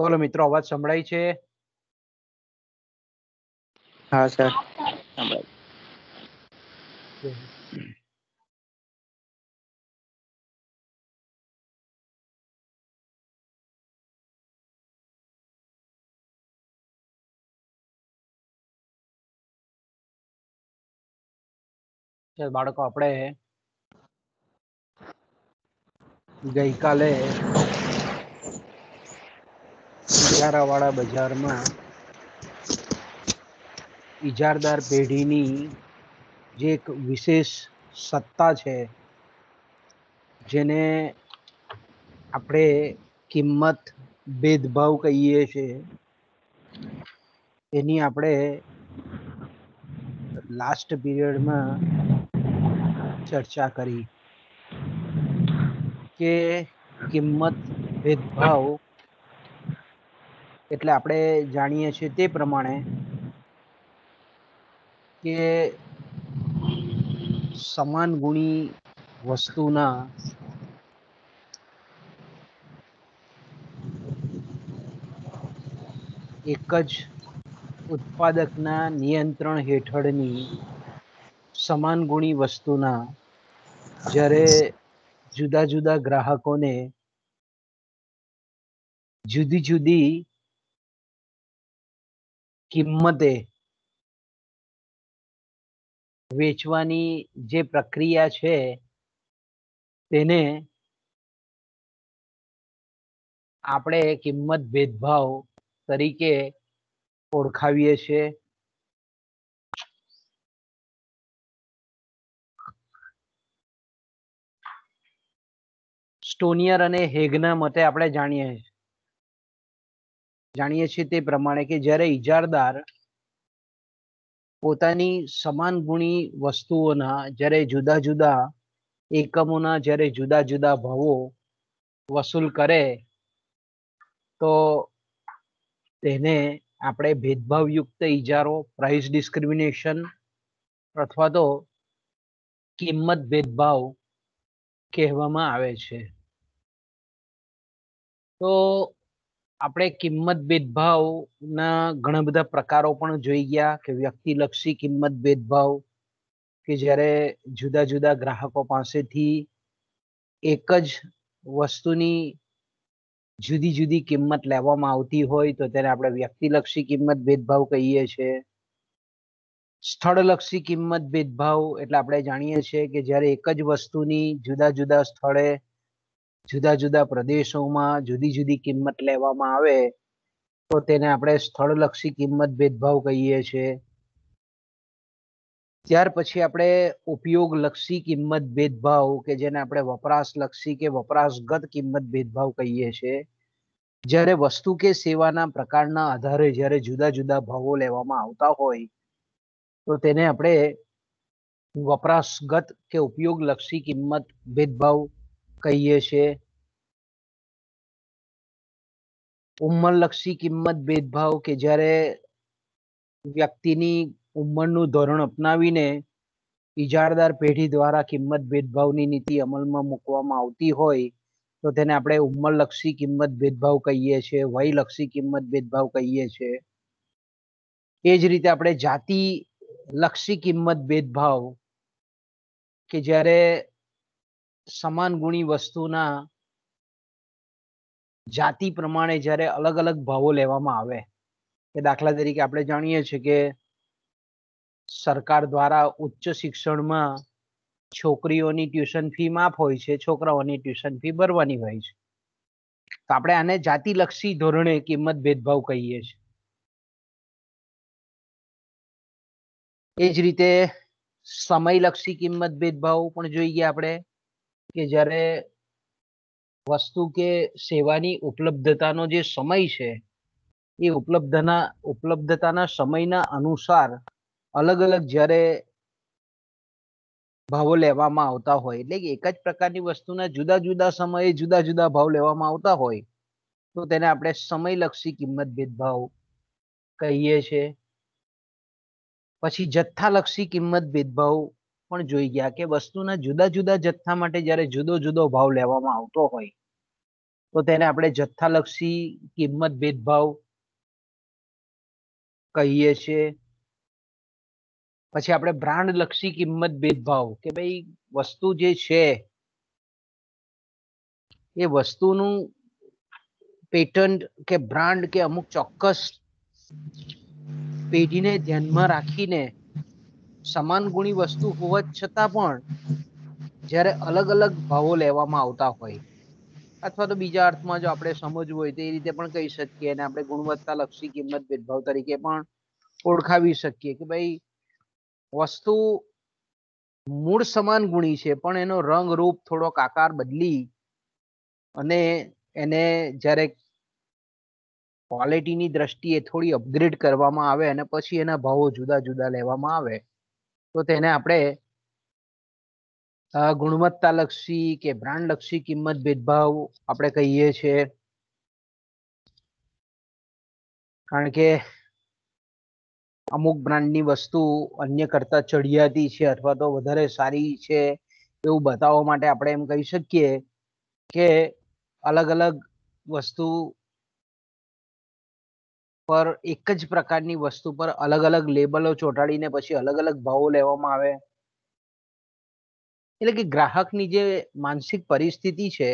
બોલો મિત્રો અવાજ સંભળાય છે હા સર સંભળાય બાળકો આપણે ગઈકાલે વાળા બજારમાં ઇજારદાર પેઢીની જે એક વિશેષ સત્તા છે જેને આપણે કિંમત ભેદભાવ કહીએ છીએ એની આપણે લાસ્ટ પીરિયડમાં ચર્ચા કરી કે કિંમત ભેદભાવ એટલે આપણે જાણીએ છીએ તે પ્રમાણે કે સમાન ગુણી વસ્તુના એક જ ઉત્પાદકના નિયંત્રણ હેઠળની સમાન ગુણી વસ્તુના જ્યારે જુદા જુદા ગ્રાહકોને જુદી જુદી કિંમતે વેચવાની જે પ્રક્રિયા છે તેને આપણે કિંમત ભેદભાવ તરીકે ઓળખાવીએ છીએ સ્ટોનિયર અને હેગના મતે આપણે જાણીએ છીએ જાણીએ છીએ તે પ્રમાણે કે જ્યારે ઇજારદાર પોતાની સમાન ગુણી વસ્તુઓના જ્યારે જુદા જુદા એકમોના જ્યારે જુદા જુદા ભાવો વસૂલ કરે તો તેને આપણે ભેદભાવયુક્ત ઇજારો પ્રાઇસ ડિસ્ક્રિમિનેશન અથવા તો કિંમત ભેદભાવ કહેવામાં આવે છે તો આપણે કિંમત ભેદભાવના ઘણા બધા પ્રકારો પણ જોઈ ગયા કે વ્યક્તિલક્ષી કિંમત ભેદભાવ કે જ્યારે જુદા જુદા ગ્રાહકો પાસેથી એક જ વસ્તુની જુદી જુદી કિંમત લેવામાં આવતી હોય તો તેને આપણે વ્યક્તિલક્ષી કિંમત ભેદભાવ કહીએ છીએ સ્થળલક્ષી કિંમત ભેદભાવ એટલે આપણે જાણીએ છીએ કે જ્યારે એક જ વસ્તુની જુદા જુદા સ્થળે જુદા જુદા પ્રદેશોમાં જુદી જુદી કિંમત લેવામાં આવે તો તેને આપણે સ્થળલક્ષી કિંમત ભેદભાવ કહીએ છીએ ત્યાર પછી આપણે ઉપયોગ લક્ષી કિંમત ભેદભાવ કે જેને આપણે વપરાશ લક્ષી કે વપરાશગત કિંમત ભેદભાવ કહીએ છીએ જ્યારે વસ્તુ કે સેવાના પ્રકારના આધારે જ્યારે જુદા જુદા ભાવો લેવામાં આવતા હોય તો તેને આપણે વપરાશગત કે ઉપયોગલક્ષી કિંમત ભેદભાવ કહીએ છીએ ઉંમરલક્ષી કિંમત ભેદભાવ કે જ્યારે વ્યક્તિની ઉંમરનું ધોરણ અપનાવીને ઇજારદાર પેઢી દ્વારા કિંમત ભેદભાવની નીતિ અમલમાં મૂકવામાં આવતી હોય તો તેને આપણે ઉંમરલક્ષી કિંમત ભેદભાવ કહીએ છીએ વયલક્ષી કિંમત ભેદભાવ કહીએ છીએ એ જ રીતે આપણે જાતિ લક્ષી કિંમત ભેદભાવ કે જ્યારે સમાન ગુણી વસ્તુના જાતિ પ્રમાણે જ્યારે અલગ અલગ ભાવો લેવામાં આવે કે દાખલા તરીકે આપણે જાણીએ છીએ કે સરકાર દ્વારા ઉચ્ચ શિક્ષણમાં છોકરીઓની ટ્યુશન ફી માફ હોય છે છોકરાઓની ટ્યુશન ફી ભરવાની હોય છે તો આપણે આને જાતિલક્ષી ધોરણે કિંમત ભેદભાવ કહીએ છીએ એ જ રીતે સમયલક્ષી કિંમત ભેદભાવ પણ જોઈએ આપણે કે જ્યારે વસ્તુ કે સેવાની ઉપલબ્ધતાનો જે સમય છે એ ઉપલબ્ધના ઉપલબ્ધતાના સમયના અનુસાર અલગ અલગ જ્યારે ભાવો લેવામાં આવતા હોય એટલે કે એક જ પ્રકારની વસ્તુના જુદા જુદા સમયે જુદા જુદા ભાવ લેવામાં આવતા હોય તો તેને આપણે સમયલક્ષી કિંમત ભેદભાવ કહીએ છીએ પછી જથ્થાલક્ષી કિંમત ભેદભાવ પણ જોઈ ગયા કે વસ્તુના જુદા જુદા જથ્થા માટે જ્યારે જુદો જુદો ભાવ લેવામાં આવતો હોય તો તેને આપણે જથ્થાલક્ષી કિંમત ભેદભાવ કહીએ છીએ પછી આપણે બ્રાન્ડ લક્ષી કિંમત ભેદભાવ કે ભાઈ વસ્તુ જે છે એ વસ્તુનું પેટન્ટ કે બ્રાન્ડ કે અમુક ચોક્કસ પેઢીને ધ્યાનમાં રાખીને સમાન ગુણી વસ્તુ હોવા છતાં પણ જ્યારે અલગ અલગ ભાવો લેવામાં આવતા હોય અથવા તો બીજા અર્થમાં જો આપણે સમજવું હોય તો એ રીતે પણ કહી શકીએ અને આપણે ગુણવત્તા લક્ષી કિંમત ભેદભાવ તરીકે પણ ઓળખાવી શકીએ કે ભાઈ વસ્તુ મૂળ સમાન ગુણી છે પણ એનો રંગ રૂપ થોડોક આકાર બદલી અને એને જ્યારે ક્વોલિટીની દ્રષ્ટિએ થોડી અપગ્રેડ કરવામાં આવે અને પછી એના ભાવો જુદા જુદા લેવામાં આવે તો તેને આપણે ગુણવત્તાલક્ષી કે બ્રાન્ડલક્ષી કિંમત ભેદભાવ આપણે કહીએ છીએ કારણ કે અમુક બ્રાન્ડની વસ્તુ અન્ય કરતા ચડિયાતી છે અથવા તો વધારે સારી છે એવું બતાવવા માટે આપણે એમ કહી શકીએ કે અલગ અલગ વસ્તુ પર એક જ પ્રકારની વસ્તુ પર અલગ અલગ લેબલો ચોંટાડીને પછી અલગ અલગ ભાવો લેવામાં આવે એટલે કે ગ્રાહકની જે માનસિક પરિસ્થિતિ છે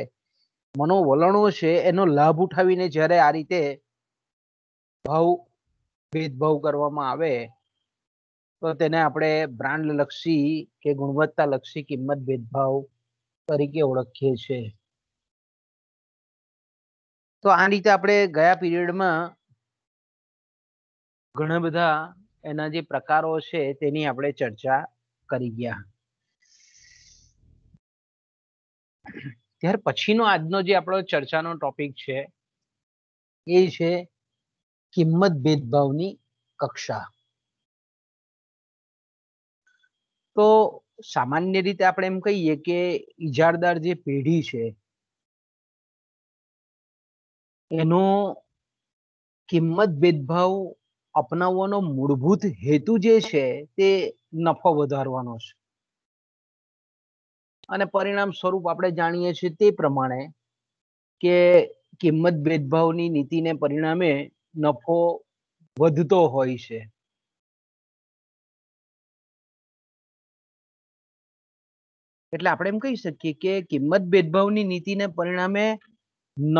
મનોવલણો છે એનો લાભ ઉઠાવીને જ્યારે આ રીતે ભાવ ભેદભાવ કરવામાં આવે તો તેને આપણે બ્રાન્ડ લક્ષી કે ગુણવત્તા લક્ષી કિંમત ભેદભાવ તરીકે ઓળખીએ છીએ તો આ રીતે આપણે ગયા પીરિયડમાં ઘણા બધા એના જે પ્રકારો છે તેની આપણે ચર્ચા કરી ગયા ત્યાર પછીનો આજનો જે આપણો ચર્ચાનો ટોપિક છે એ છે કિંમત ભેદભાવની કક્ષા તો સામાન્ય રીતે આપણે એમ કહીએ કે ઇજારદાર જે પેઢી છે એનો કિંમત ભેદભાવ અપનાવવાનો મૂળભૂત હેતુ જે છે તે નફો વધારવાનો છે અને પરિણામ સ્વરૂપ આપણે જાણીએ છીએ તે પ્રમાણે કે કિંમત ભેદભાવની નીતિને પરિણામે નફો વધતો હોય છે એટલે આપણે એમ કહી શકીએ કે કિંમત ભેદભાવની નીતિને પરિણામે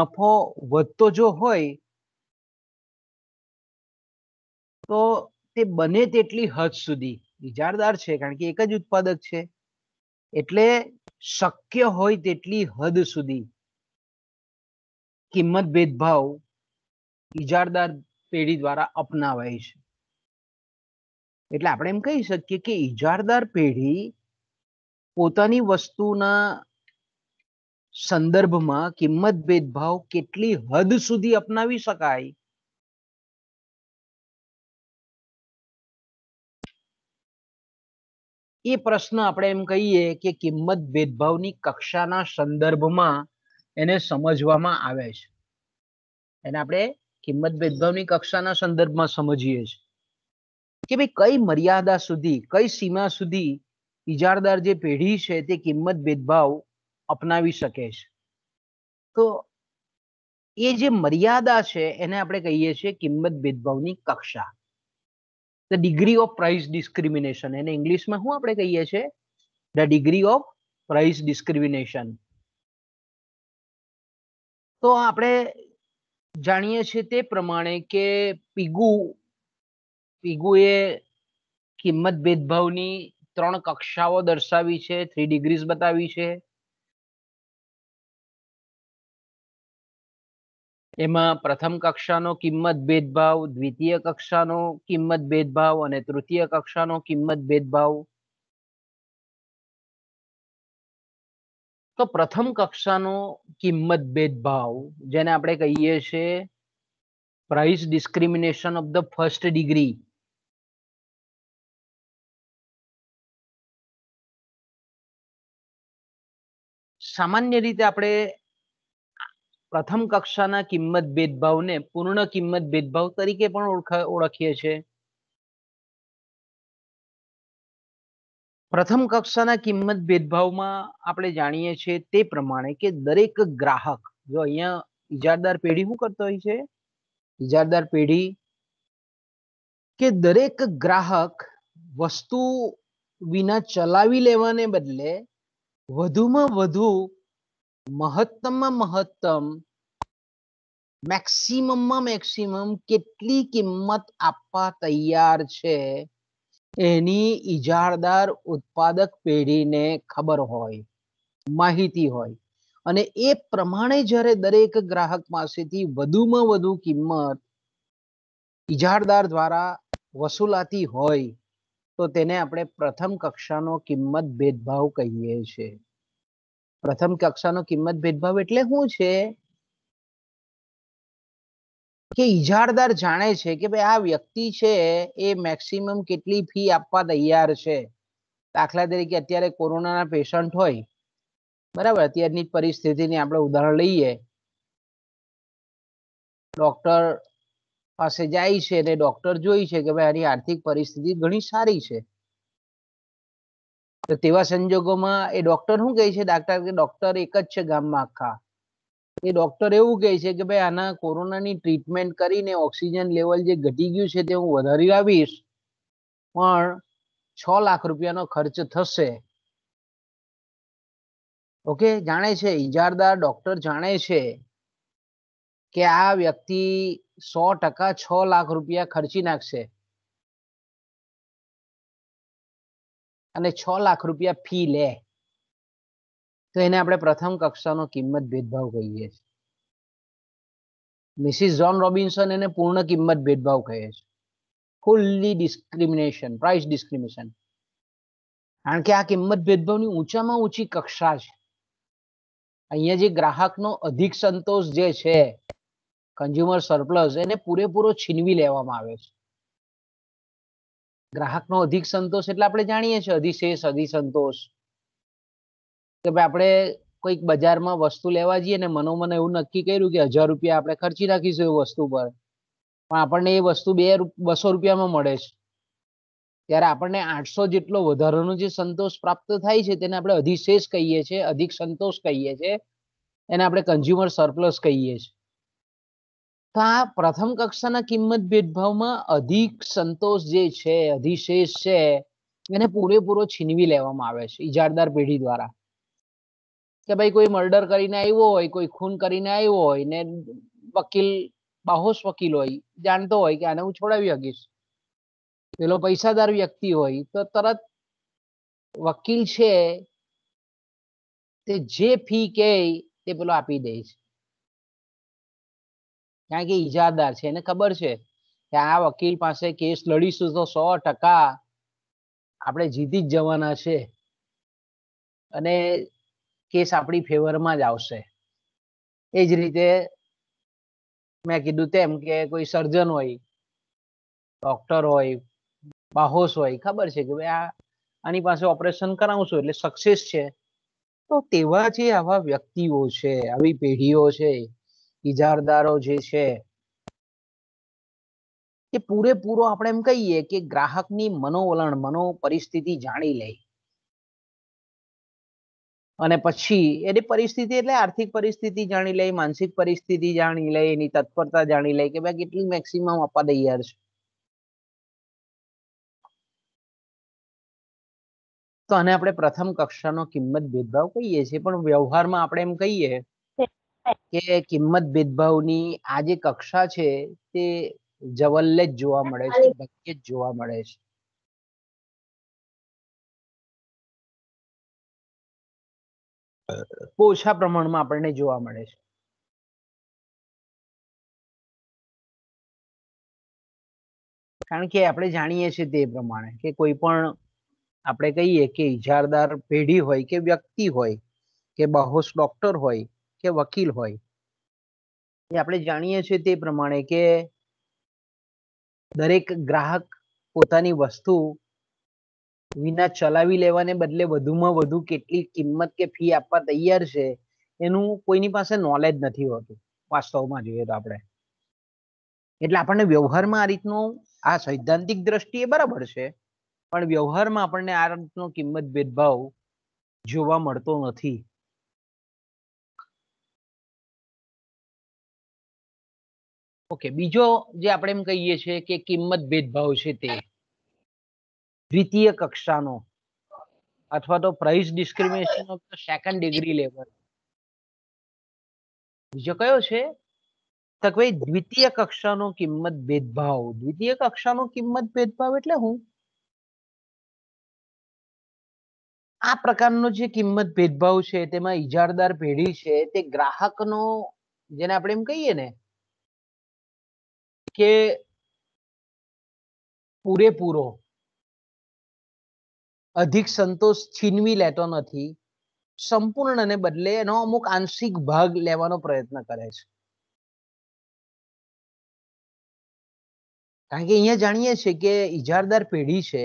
નફો વધતો જો હોય તો તે બને તેટલી હદ સુધી ઇજારદાર છે કારણ કે એક જ ઉત્પાદક છે એટલે શક્ય હોય તેટલી હદ સુધી કિંમત ભેદભાવ ઇજારદાર પેઢી દ્વારા અપનાવાય છે એટલે આપણે એમ કહી શકીએ કે ઇજારદાર પેઢી પોતાની વસ્તુના સંદર્ભમાં કિંમત ભેદભાવ કેટલી હદ સુધી અપનાવી શકાય એ પ્રશ્ન આપણે એમ કહીએ કે કિંમત ભેદભાવની કક્ષાના સંદર્ભમાં એને સમજવામાં આવે છે એને આપણે કિંમત ભેદભાવની કક્ષાના સંદર્ભમાં સમજીએ છીએ કે ભાઈ કઈ મર્યાદા સુધી કઈ સીમા સુધી ઇજારદાર જે પેઢી છે તે કિંમત ભેદભાવ અપનાવી શકે છે તો એ જે મર્યાદા છે એને આપણે કહીએ છીએ કિંમત ભેદભાવની કક્ષા the degree of price discrimination એને ઇંગ્લિશમાં શું આપણે કહીએ છીએ the degree of price discrimination તો આપણે જાણીએ છીએ તે પ્રમાણે કે પીગુ પીગુ એ કિંમત ભેદભાવની ત્રણ કક્ષાઓ દર્શાવી છે થ્રી ડિગ્રીઝ બતાવી છે એમાં પ્રથમ કક્ષાનો કિંમત ભેદભાવ દ્વિતીય કક્ષાનો કિંમત ભેદભાવ અને તૃતીય કક્ષાનો કિંમત ભેદભાવ તો પ્રથમ કક્ષાનો કિંમત ભેદભાવ જેને આપણે કહીએ છીએ price discrimination of the first degree સામાન્ય રીતે આપણે પ્રથમ કક્ષાના કિંમત ભેદભાવને પૂર્ણ કિંમત ભેદભાવ તરીકે પણ ઓળખીએ છીએ પ્રથમ કક્ષાના કિંમત ભેદભાવમાં આપણે જાણીએ છીએ તે પ્રમાણે કે દરેક ગ્રાહક જો અહીંયા ઇજારદાર પેઢી શું કરતો હોય છે ઇજારદાર પેઢી કે દરેક ગ્રાહક વસ્તુ વિના ચલાવી લેવાને બદલે વધુમાં વધુ મહત્તમમાં મહત્તમ મેક્સિમમમાં મેક્સિમમ કેટલી કિંમત આપવા તૈયાર છે એની ઇજારદાર ઉત્પાદક પેઢીને ખબર હોય માહિતી હોય અને એ પ્રમાણે જ્યારે દરેક ગ્રાહક પાસેથી વધુમાં વધુ કિંમત ઇજારદાર દ્વારા વસૂલાતી હોય તો તેને આપણે પ્રથમ કક્ષાનો કિંમત ભેદભાવ કહીએ છીએ પ્રથમ કક્ષાનો કિંમત ભેદભાવ એટલે શું છે કે ઇજારદાર જાણે છે કે ભાઈ આ વ્યક્તિ છે એ મેક્સિમમ કેટલી ફી આપવા તૈયાર છે દાખલા તરીકે અત્યારે કોરોનાના પેશન્ટ હોય બરાબર અત્યારની પરિસ્થિતિની આપણે ઉદાહરણ લઈએ ડોક્ટર પાસે જાય છે અને ડોક્ટર જોઈ છે કે ભાઈ આની આર્થિક પરિસ્થિતિ ઘણી સારી છે તો તેવા સંજોગોમાં એ ડોક્ટર શું કહે છે ડાક્ટર કે ડોક્ટર એક જ છે ગામમાં આખા એ ડોક્ટર એવું કહે છે કે ભાઈ આના કોરોનાની ટ્રીટમેન્ટ કરીને ઓક્સિજન લેવલ જે ઘટી ગયું છે તે હું વધારી લાવીશ પણ છ લાખ રૂપિયાનો ખર્ચ થશે ઓકે જાણે છે ઇજારદાર ડોક્ટર જાણે છે કે આ વ્યક્તિ સો ટકા છ લાખ રૂપિયા ખર્ચી નાખશે અને છ લાખ રૂપિયા ફી લે તો એને આપણે પ્રથમ કક્ષાનો કિંમત ભેદભાવ કહીએ છીએ મિસિસ જોન રોબિન્સન એને પૂર્ણ કિંમત ભેદભાવ કહે છે ફૂલ્લી ડિસ્ક્રિમિનેશન પ્રાઇસ ડિસ્ક્રિમિનેશન કારણ કે આ કિંમત ભેદભાવની ઊંચામાં ઊંચી કક્ષા છે અહીંયા જે ગ્રાહકનો અધિક સંતોષ જે છે કન્ઝ્યુમર સરપ્લસ એને પૂરેપૂરો છીનવી લેવામાં આવે છે ગ્રાહકનો અધિક સંતોષ એટલે આપણે જાણીએ છીએ અધિશેષ અધિસંતોષ કે ભાઈ આપણે કોઈક બજારમાં વસ્તુ લેવા જઈએ ને મનોમન એવું નક્કી કર્યું કે હજાર રૂપિયા આપણે ખર્ચી રાખીશું એ વસ્તુ પર પણ આપણને એ વસ્તુ બે બસો રૂપિયામાં મળે છે ત્યારે આપણને આઠસો જેટલો વધારાનો જે સંતોષ પ્રાપ્ત થાય છે તેને આપણે અધિશેષ કહીએ છીએ અધિક સંતોષ કહીએ છીએ એને આપણે કન્ઝ્યુમર સરપ્લસ કહીએ છીએ આ પ્રથમ કક્ષાના કિંમત ભેદભાવમાં અધિક સંતોષ જે છે અધિશેષ છે એને પૂરેપૂરો છીનવી લેવામાં આવે છે ઇજારદાર પેઢી દ્વારા કે ભાઈ કોઈ મર્ડર કરીને આવ્યો હોય કોઈ ખૂન કરીને આવ્યો હોય ને વકીલ બાહોશ વકીલ હોય જાણતો હોય કે આને હું છોડાવી શકીશ પેલો પૈસાદાર વ્યક્તિ હોય તો તરત વકીલ છે તે જે ફી કે તે પેલો આપી દે છે કારણ કે ઈજાદાર છે એને ખબર છે કે આ વકીલ પાસે કેસ લડીશું તો સો ટકા આપણે જીતી જ જવાના છે અને કેસ આપણી ફેવરમાં જ આવશે એ જ રીતે મેં કીધું તેમ કે કોઈ સર્જન હોય ડોક્ટર હોય બાહોશ હોય ખબર છે કે ભાઈ આ આની પાસે ઓપરેશન કરાવશું એટલે સક્સેસ છે તો તેવા જે આવા વ્યક્તિઓ છે આવી પેઢીઓ છે ઇજારદારો જે છે એ પૂરેપૂરો આપણે એમ કહીએ કે ગ્રાહકની મનોવલણ મનો પરિસ્થિતિ જાણી લે અને પછી એની પરિસ્થિતિ એટલે આર્થિક પરિસ્થિતિ જાણી લે માનસિક પરિસ્થિતિ જાણી લે એની તત્પરતા જાણી લે કે ભાઈ કેટલી મેક્સિમમ આપવા તૈયાર છે તો આને આપણે પ્રથમ કક્ષાનો કિંમત ભેદભાવ કહીએ છીએ પણ વ્યવહારમાં આપણે એમ કહીએ કે કિંમત ભેદભાવની આ જે કક્ષા છે તે જવલ્લે જ જોવા મળે છે ભક્ય જ જોવા મળે છે ઓછા પ્રમાણમાં આપણને જોવા મળે છે કારણ કે આપણે જાણીએ છીએ તે પ્રમાણે કે કોઈ પણ આપણે કહીએ કે ઇજારદાર પેઢી હોય કે વ્યક્તિ હોય કે બહોશ ડોક્ટર હોય કે વકીલ હોય એ આપણે જાણીએ છીએ તે પ્રમાણે કે દરેક ગ્રાહક પોતાની વસ્તુ વિના ચલાવી લેવાને બદલે વધુમાં વધુ કેટલી કિંમત કે ફી આપવા તૈયાર છે એનું કોઈની પાસે નોલેજ નથી હોતું વાસ્તવમાં જોઈએ તો આપણે એટલે આપણને વ્યવહારમાં આ રીતનું આ સૈદ્ધાંતિક દ્રષ્ટિએ બરાબર છે પણ વ્યવહારમાં આપણને આ રીતનો કિંમત ભેદભાવ જોવા મળતો નથી ઓકે બીજો જે આપણે એમ કહીએ છીએ કે કિંમત ભેદભાવ છે તે દ્વિતીય કક્ષાનો અથવા તો price discrimination of the second degree level બીજો કયો છે તો કે દ્વિતીય કક્ષાનો કિંમત ભેદભાવ દ્વિતીય કક્ષાનો કિંમત ભેદભાવ એટલે હું આ પ્રકારનો જે કિંમત ભેદભાવ છે તેમાં ઇજારદાર પેઢી છે તે ગ્રાહકનો જેને આપણે એમ કહીએ ને કે પૂરેપૂરો અધિક સંતોષ છીનવી લેતો નથી સંપૂર્ણને બદલે એનો અમુક આંશિક ભાગ લેવાનો પ્રયત્ન કરે છે કારણ કે અહીંયા જાણીએ છીએ કે ઇજારદાર પેઢી છે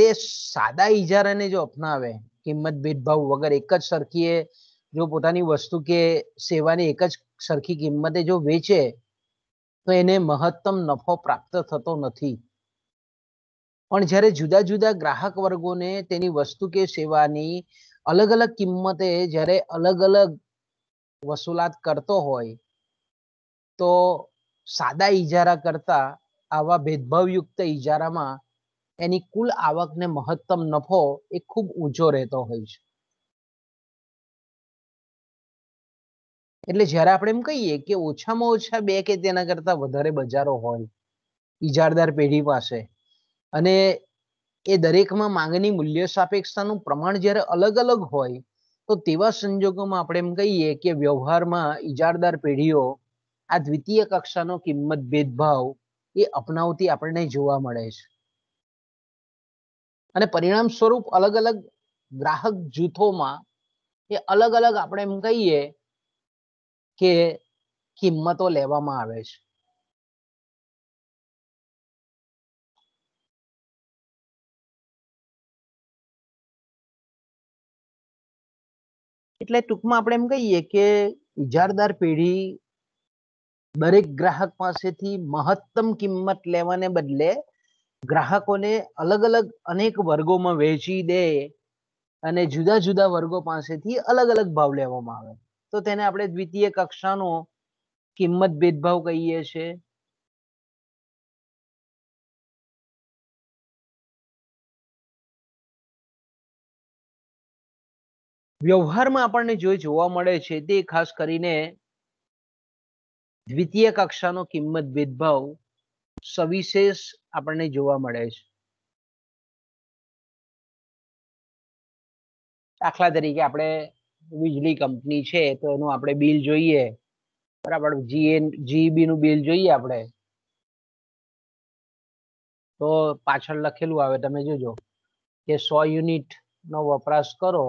તે સાદા ઇજારાને જો અપનાવે કિંમત ભેદભાવ વગર એક જ સરખીએ જો પોતાની વસ્તુ કે સેવાની એક જ સરખી કિંમતે જો વેચે તો એને મહત્તમ નફો પ્રાપ્ત થતો નથી પણ જ્યારે જુદા જુદા ગ્રાહક વર્ગોને તેની વસ્તુ કે સેવાની અલગ અલગ કિંમતે જ્યારે અલગ અલગ વસૂલાત કરતો હોય તો સાદા ઇજારા કરતા આવા ભેદભાવયુક્ત ઇજારામાં એની કુલ આવકને મહત્તમ નફો એ ખૂબ ઊંચો રહેતો હોય છે એટલે જ્યારે આપણે એમ કહીએ કે ઓછામાં ઓછા બે કે તેના કરતા વધારે બજારો હોય ઇજારદાર પેઢી પાસે અને એ દરેકમાં માંગની મૂલ્ય સાપેક્ષતાનું પ્રમાણ જ્યારે અલગ અલગ હોય તો તેવા સંજોગોમાં આપણે એમ કહીએ કે વ્યવહારમાં ઇજારદાર પેઢીઓ આ દ્વિતીય કક્ષાનો કિંમત ભેદભાવ એ અપનાવતી આપણને જોવા મળે છે અને પરિણામ સ્વરૂપ અલગ અલગ ગ્રાહક જૂથોમાં એ અલગ અલગ આપણે એમ કહીએ કે કિંમતો લેવામાં આવે છે એટલે ટૂંકમાં આપણે એમ કહીએ કે ઇજારદાર પેઢી દરેક ગ્રાહક પાસેથી મહત્તમ કિંમત લેવાને બદલે ગ્રાહકોને અલગ અલગ અનેક વર્ગોમાં વહેંચી દે અને જુદા જુદા વર્ગો પાસેથી અલગ અલગ ભાવ લેવામાં આવે તો તેને આપણે દ્વિતીય કક્ષાનો કિંમત ભેદભાવ કહીએ છીએ વ્યવહારમાં આપણને જે જોવા મળે છે તે ખાસ કરીને દ્વિતીય કક્ષાનો કિંમત ભેદભાવ સવિશેષ આપણને જોવા મળે છે દાખલા તરીકે આપણે વીજળી કંપની છે તો એનું આપણે બિલ જોઈએ બરાબર જીએન જીબી નું બિલ જોઈએ આપણે તો પાછળ લખેલું આવે તમે જોજો કે સો યુનિટ નો વપરાશ કરો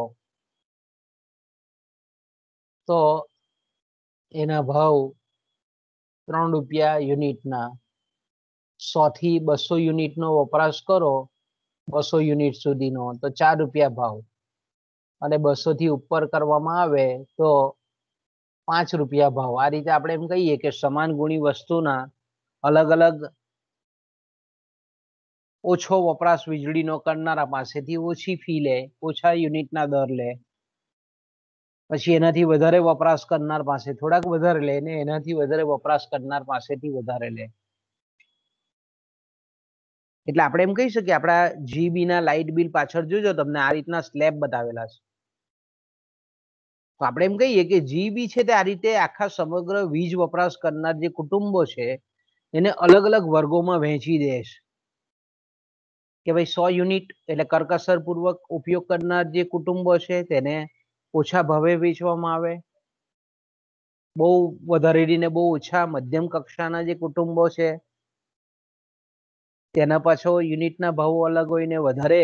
તો એના ભાવ ત્રણ રૂપિયા યુનિટના સો થી બસો યુનિટ નો વપરાશ કરો બસો યુનિટ સુધીનો તો ચાર રૂપિયા ભાવ અને બસો થી ઉપર કરવામાં આવે તો પાંચ રૂપિયા ભાવ આ રીતે આપણે એમ કહીએ કે સમાન ગુણી વસ્તુના અલગ અલગ ઓછો વપરાશ વીજળીનો કરનારા પાસેથી ઓછી ફી લે ઓછા યુનિટના દર લે પછી એનાથી વધારે વપરાશ કરનાર પાસે થોડાક વધારે લે ને એનાથી વધારે વપરાશ કરનાર પાસેથી વધારે લે એટલે આપણે એમ કહી શકીએ આપણા જીબી ના લાઇટ બિલ પાછળ જોજો તમને આ રીતના સ્લેબ બતાવેલા છે તો આપણે એમ કહીએ કે જીબી છે તે આ રીતે આખા સમગ્ર વીજ વપરાશ કરનાર જે કુટુંબો છે એને અલગ અલગ વર્ગોમાં વહેંચી દેશ કે ભાઈ સો યુનિટ એટલે કરકસરપૂર્વક ઉપયોગ કરનાર જે કુટુંબો છે તેને ઓછા ભાવે વેચવામાં આવે બહુ વધારેડીને બહુ ઓછા મધ્યમ કક્ષાના જે કુટુંબો છે તેના પાછો યુનિટના ભાવો અલગ હોય ને વધારે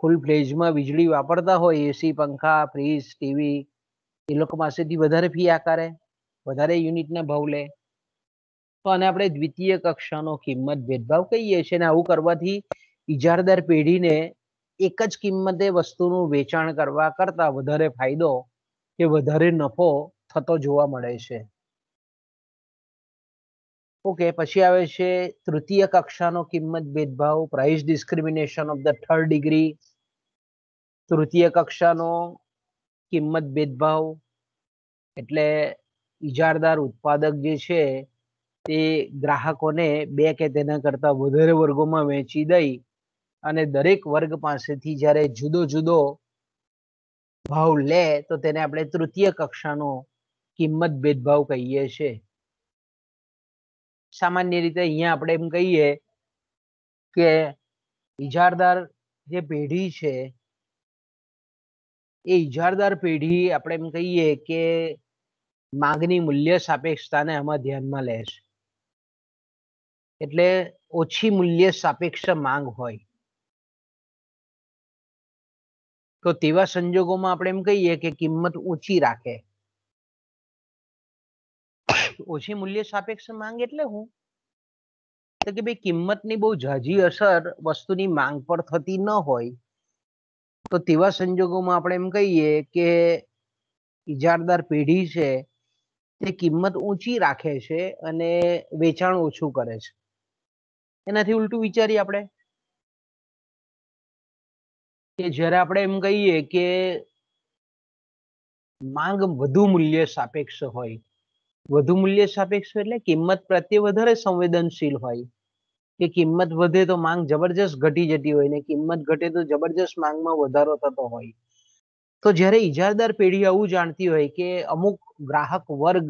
ફૂલ ફ્લેજમાં વીજળી વાપરતા હોય એસી પંખા ફ્રીજ ટીવી એ લોકો પાસેથી વધારે ફી આકારે વધારે યુનિટના ભાવ લે તો આને આપણે દ્વિતીય કક્ષાનો કિંમત ભેદભાવ કહીએ છીએ અને આવું કરવાથી ઇજારદાર પેઢીને એક જ કિંમતે વસ્તુનું વેચાણ કરવા કરતા વધારે ફાયદો કે વધારે નફો થતો જોવા મળે છે ઓકે પછી આવે છે તૃતીય કક્ષાનો કિંમત ભેદભાવ price discrimination of the third degree તૃતીય કક્ષાનો કિંમત ભેદભાવ એટલે ઇજારદાર ઉત્પાદક જે છે તે ગ્રાહકોને બે કે તેના કરતા વધારે વર્ગોમાં વેચી દઈ અને દરેક વર્ગ પાસેથી જ્યારે જુદો જુદો ભાવ લે તો તેને આપણે તૃતીય કક્ષાનો કિંમત ભેદભાવ કહીએ છીએ સામાન્ય રીતે અહીંયા આપણે એમ કહીએ કે ઇજારદાર જે પેઢી છે એ ઇજારદાર પેઢી આપણે એમ કહીએ કે માંગની મૂલ્ય સાપેક્ષતાને આમાં ધ્યાનમાં લે છે એટલે ઓછી મૂલ્ય સાપેક્ષ માંગ હોય તો તેવા સંજોગોમાં આપણે એમ કહીએ કે કિંમત ઊંચી રાખે ઓછી મૂલ્ય સાપેક્ષ માંગ એટલે હું તો કે ભાઈ કિંમતની બહુ ઝાઝી અસર વસ્તુની માંગ પર થતી ન હોય તો તેવા સંજોગોમાં આપણે એમ કહીએ કે ઇજારદાર પેઢી છે તે કિંમત ઊંચી રાખે છે અને વેચાણ ઓછું કરે છે એનાથી ઉલટું વિચારીએ આપણે કે જ્યારે આપણે એમ કહીએ કે માંગ વધુ મૂલ્ય સાપેક્ષ હોય વધુ મૂલ્ય સાપેક્ષ એટલે કિંમત પ્રત્યે વધારે સંવેદનશીલ હોય કે કિંમત વધે તો માંગ જબરજસ્ત ઘટી જતી હોય ને કિંમત ઘટે તો જબરજસ્ત માંગમાં વધારો થતો હોય તો જ્યારે ઇજારદાર પેઢી આવું જાણતી હોય કે અમુક ગ્રાહક વર્ગ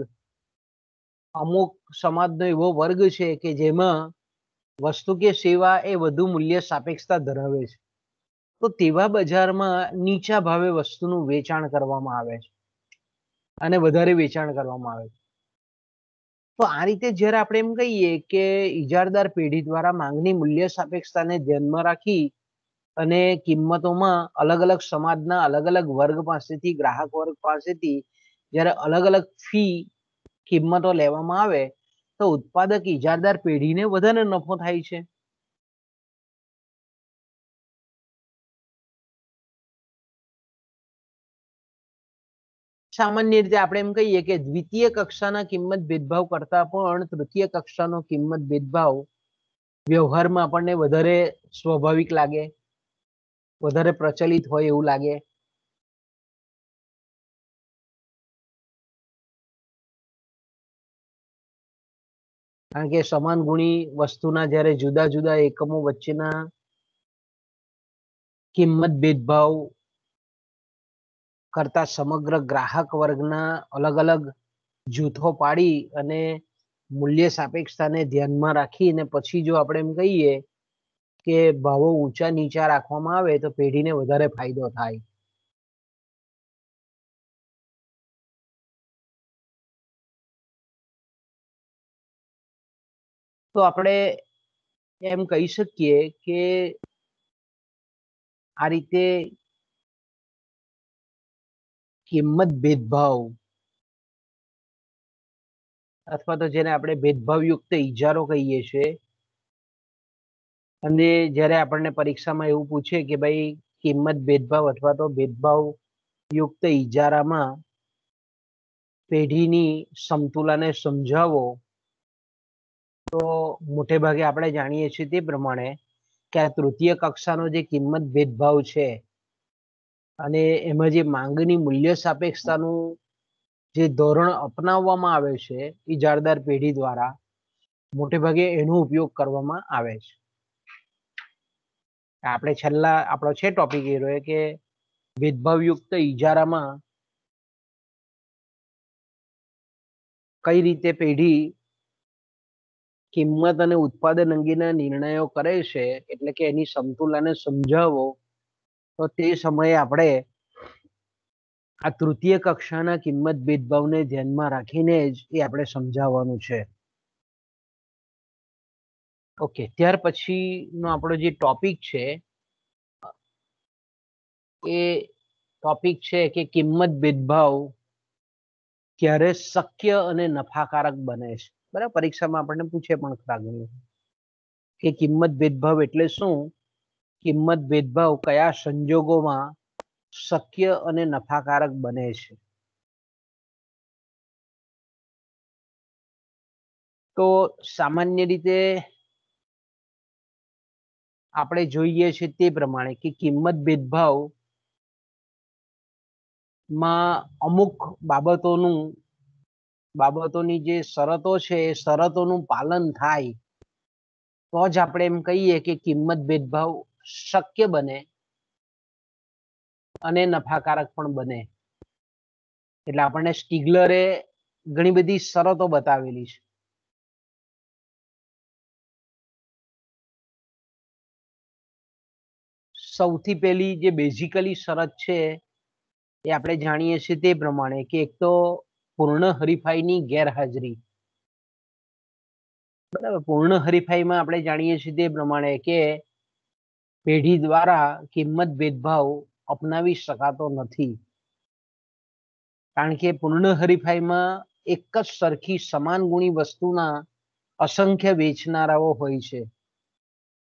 અમુક સમાજનો એવો વર્ગ છે કે જેમાં વસ્તુ કે સેવા એ વધુ મૂલ્ય સાપેક્ષતા ધરાવે છે તો તેવા બજારમાં નીચા ભાવે વસ્તુનું વેચાણ કરવામાં આવે છે અને વધારે વેચાણ કરવામાં આવે છે તો આ રીતે જ્યારે આપણે એમ કહીએ કે ઇજારદાર પેઢી દ્વારા માંગની મૂલ્ય સાપેક્ષતાને ધ્યાનમાં રાખી અને કિંમતોમાં અલગ અલગ સમાજના અલગ અલગ વર્ગ પાસેથી ગ્રાહક વર્ગ પાસેથી જ્યારે અલગ અલગ ફી કિંમતો લેવામાં આવે તો ઉત્પાદક ઇજારદાર પેઢીને વધારે નફો થાય છે સામાન્ય રીતે આપણે એમ કહીએ કે દ્વિતીય કક્ષાના કિંમત ભેદભાવ કરતા પણ તૃતીય કક્ષાનો કિંમત ભેદભાવ વ્યવહારમાં આપણને વધારે સ્વાભાવિક લાગે વધારે પ્રચલિત હોય એવું લાગે કારણ કે સમાન ગુણી વસ્તુના જ્યારે જુદા જુદા એકમો વચ્ચેના કિંમત ભેદભાવ કરતા સમગ્ર ગ્રાહક વર્ગના અલગ અલગ જૂથો પાડી અને મૂલ્ય સાપેક્ષતાને ધ્યાનમાં રાખીને પછી જો આપણે એમ કહીએ કે ભાવો ઊંચા નીચા રાખવામાં આવે તો પેઢીને વધારે ફાયદો થાય તો આપણે એમ કહી શકીએ કે આ રીતે કિંમત ભેદભાવ અથવા તો જેને આપણે ભેદભાવયુક્ત ઇજારો કહીએ છીએ અને જ્યારે આપણને પરીક્ષામાં એવું પૂછે કે ભાઈ કિંમત ભેદભાવ અથવા તો ભેદભાવ યુક્ત ઇજારામાં પેઢીની સમતુલાને સમજાવો તો મોટે ભાગે આપણે જાણીએ છીએ તે પ્રમાણે કે આ તૃતીય કક્ષાનો જે કિંમત ભેદભાવ છે અને એમાં જે માંગની મૂલ્ય સાપેક્ષતાનું જે ધોરણ અપનાવવામાં આવે છે એ જાળદાર પેઢી દ્વારા મોટે ભાગે એનો ઉપયોગ કરવામાં આવે છે આપણે છેલ્લા આપણો છે ટોપિક એ રહ્યો કે ભેદભાવયુક્ત ઇજારામાં કઈ રીતે પેઢી કિંમત અને ઉત્પાદન અંગેના નિર્ણયો કરે છે એટલે કે એની સમતુલાને સમજાવવો તો તે સમયે આપણે આ તૃતીય કક્ષાના કિંમત ભેદભાવને ધ્યાનમાં રાખીને જ એ આપણે સમજાવવાનું છે ઓકે ત્યાર પછીનો આપણો જે ટોપિક છે એ ટોપિક છે કે કિંમત ભેદભાવ ક્યારે શક્ય અને નફાકારક બને છે બરાબર પરીક્ષામાં આપણને પૂછે પણ ખરા કે કિંમત ભેદભાવ એટલે શું કિંમત ભેદભાવ કયા સંજોગોમાં શક્ય અને નફાકારક બને છે તો સામાન્ય રીતે આપણે જોઈએ છે તે પ્રમાણે કે કિંમત ભેદભાવ માં અમુક બાબતોનું બાબતોની જે શરતો છે એ શરતોનું પાલન થાય તો જ આપણે એમ કહીએ કે કિંમત ભેદભાવ શક્ય બને અને નફાકારક પણ બને એટલે આપણને સ્ટીગલરે ઘણી બધી શરતો બતાવેલી છે સૌથી પહેલી જે બેઝિકલી શરત છે એ આપણે જાણીએ છીએ તે પ્રમાણે કે એક તો પૂર્ણ હરીફાઈની ગેરહાજરી બરાબર પૂર્ણ હરીફાઈમાં આપણે જાણીએ છીએ તે પ્રમાણે કે પેઢી દ્વારા કિંમત ભેદભાવ અપનાવી શકાતો નથી કારણ કે પૂર્ણ હરીફાઈમાં એક જ સરખી સમાન ગુણી વસ્તુના અસંખ્ય વેચનારાઓ હોય છે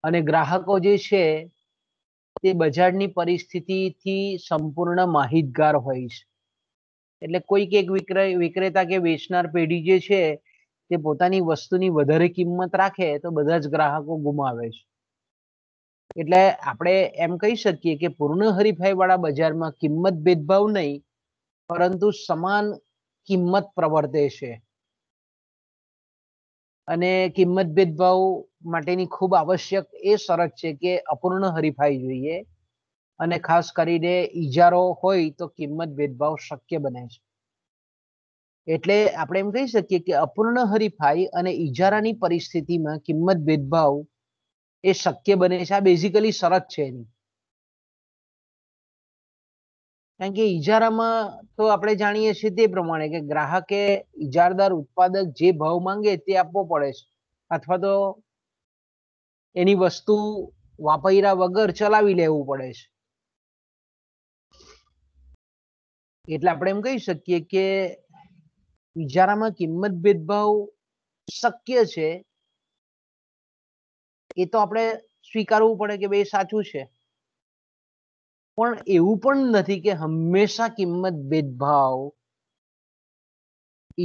અને ગ્રાહકો જે છે તે બજારની પરિસ્થિતિથી સંપૂર્ણ માહિતગાર હોય છે એટલે કોઈક એક વિક્રય વિક્રેતા કે વેચનાર પેઢી જે છે તે પોતાની વસ્તુની વધારે કિંમત રાખે તો બધા જ ગ્રાહકો ગુમાવે છે એટલે આપણે એમ કહી શકીએ કે પૂર્ણ હરીફાઈ વાળા બજારમાં કિંમત ભેદભાવ નહીં પરંતુ સમાન કિંમત પ્રવર્તે છે અને કિંમત ભેદભાવ માટેની ખૂબ આવશ્યક એ શરત છે કે અપૂર્ણ હરીફાઈ જોઈએ અને ખાસ કરીને ઈજારો હોય તો કિંમત ભેદભાવ શક્ય બને છે એટલે આપણે એમ કહી શકીએ કે અપૂર્ણ હરીફાઈ અને ઈજારાની પરિસ્થિતિમાં કિંમત ભેદભાવ એ શક્ય બને છે આ બેઝિકલી શરત છે એની કારણ કે ઇજારામાં તો આપણે જાણીએ છીએ તે પ્રમાણે કે ગ્રાહકે ઇજારદાર ઉત્પાદક જે ભાવ માંગે તે આપવો પડે છે અથવા તો એની વસ્તુ વાપર્યા વગર ચલાવી લેવું પડે છે એટલે આપણે એમ કહી શકીએ કે ઇજારામાં કિંમત ભેદભાવ શક્ય છે એ તો આપણે સ્વીકારવું પડે કે ભાઈ સાચું છે પણ એવું પણ નથી કે હંમેશા કિંમત ભેદભાવ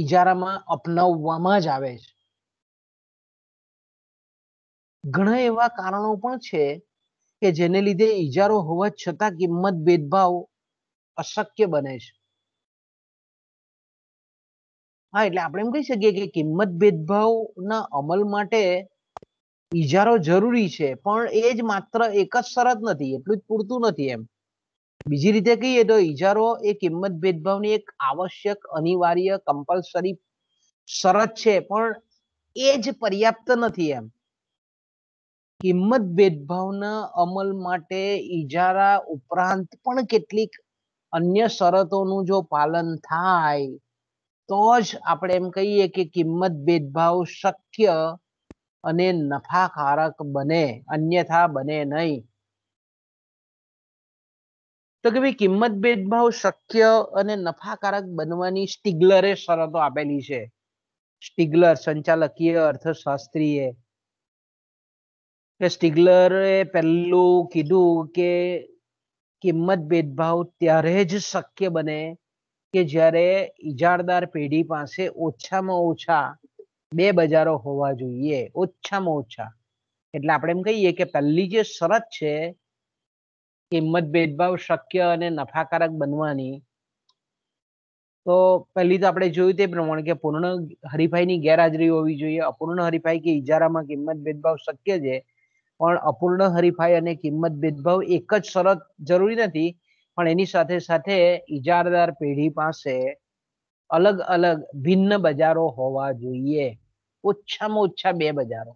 ઇજારામાં અપનાવવામાં જ આવે છે ઘણા એવા કારણો પણ છે કે જેને લીધે ઇજારો હોવા છતાં કિંમત ભેદભાવ અશક્ય બને છે હા એટલે આપણે એમ કહી શકીએ કે કિંમત ભેદભાવના અમલ માટે ઇજારો જરૂરી છે પણ એ જ માત્ર એક જ શરત નથી એટલું જ પૂરતું નથી એમ બીજી રીતે કહીએ તો ઇજારો એ કિંમત ભેદભાવની એક આવશ્યક અનિવાર્ય કમ્પલસરી શરત છે પણ એ જ પર્યાપ્ત નથી એમ કિંમત ભેદભાવના અમલ માટે ઇજારા ઉપરાંત પણ કેટલીક અન્ય શરતોનું જો પાલન થાય તો જ આપણે એમ કહીએ કે કિંમત ભેદભાવ શક્ય અને નફાકારક બને અન્યથા બને નહીં તો કે ભાઈ કિંમત ભેદભાવ શક્ય અને નફાકારક બનવાની સ્ટિગલરે શરતો આપેલી છે સ્ટિગલર સંચાલકીય અર્થશાસ્ત્રીએ સ્ટિગલરે પહેલું કીધું કે કિંમત ભેદભાવ ત્યારે જ શક્ય બને કે જ્યારે ઇજારદાર પેઢી પાસે ઓછામાં ઓછા બે બજારો હોવા જોઈએ ઓછામાં ઓછા એટલે આપણે એમ કહીએ કે પહેલી જે શરત છે કિંમત ભેદભાવ શક્ય અને નફાકારક બનવાની તો પહેલી તો આપણે જોયું તે પ્રમાણે કે પૂર્ણ હરીફાઈની ગેરહાજરી હોવી જોઈએ અપૂર્ણ હરીફાઈ કે ઇજારામાં કિંમત ભેદભાવ શક્ય છે પણ અપૂર્ણ હરીફાઈ અને કિંમત ભેદભાવ એક જ શરત જરૂરી નથી પણ એની સાથે સાથે ઇજારદાર પેઢી પાસે અલગ અલગ ભિન્ન બજારો હોવા જોઈએ ઓછામાં ઓછા બે બજારો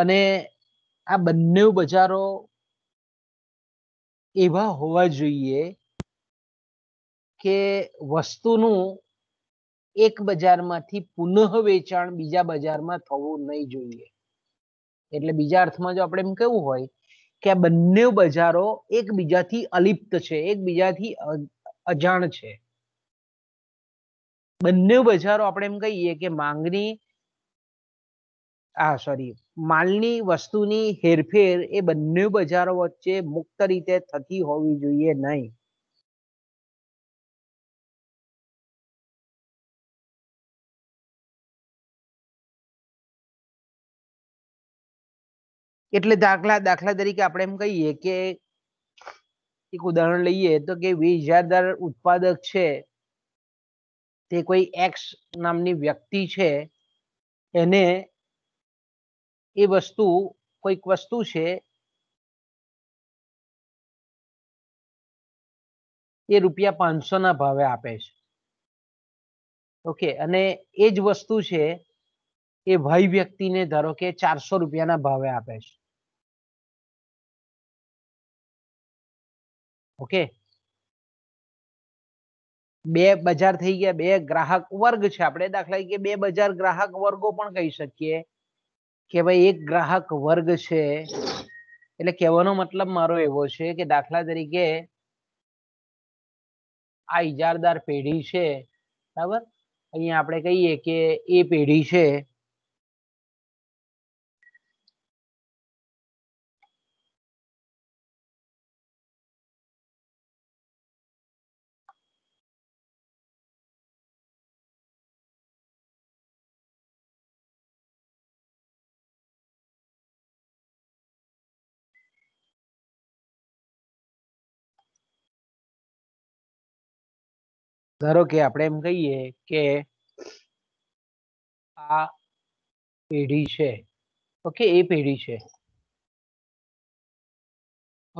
અને આ બંને બજારો એવા હોવા જોઈએ કે વસ્તુનું એક બજારમાંથી પુનઃ વેચાણ બીજા બજારમાં થવું નહીં જોઈએ એટલે બીજા અર્થમાં જો આપણે એમ કેવું હોય કે બંને બજારો એકબીજાથી અલિપ્ત છે એકબીજાથી અજાણ છે બંને બજારો આપણે એમ કહીએ કે માંગની આ સોરી માલની વસ્તુની હેરફેર એ બંને બજારો વચ્ચે મુક્ત રીતે થતી હોવી જોઈએ નહીં એટલે દાખલા દાખલા તરીકે આપણે એમ કહીએ કે એક ઉદાહરણ લઈએ તો કે વીસ હજારદાર ઉત્પાદક છે તે કોઈ એક્સ નામની વ્યક્તિ છે એને એ વસ્તુ કોઈક વસ્તુ છે એ રૂપિયા પાંચસો ના ભાવે આપે છે ઓકે અને એ જ વસ્તુ છે એ ભાઈ વ્યક્તિને ધારો કે ચારસો રૂપિયાના ભાવે આપે છે ઓકે બે બજાર થઈ ગયા બે ગ્રાહક વર્ગ છે આપણે દાખલા કે બે બજાર ગ્રાહક વર્ગો પણ કહી શકીએ કે ભાઈ એક ગ્રાહક વર્ગ છે એટલે કહેવાનો મતલબ મારો એવો છે કે દાખલા તરીકે આ ઇજારદાર પેઢી છે બરાબર અહીંયા આપણે કહીએ કે એ પેઢી છે ધારો કે આપણે એમ કહીએ કે આ પેઢી છે ઓકે એ પેઢી છે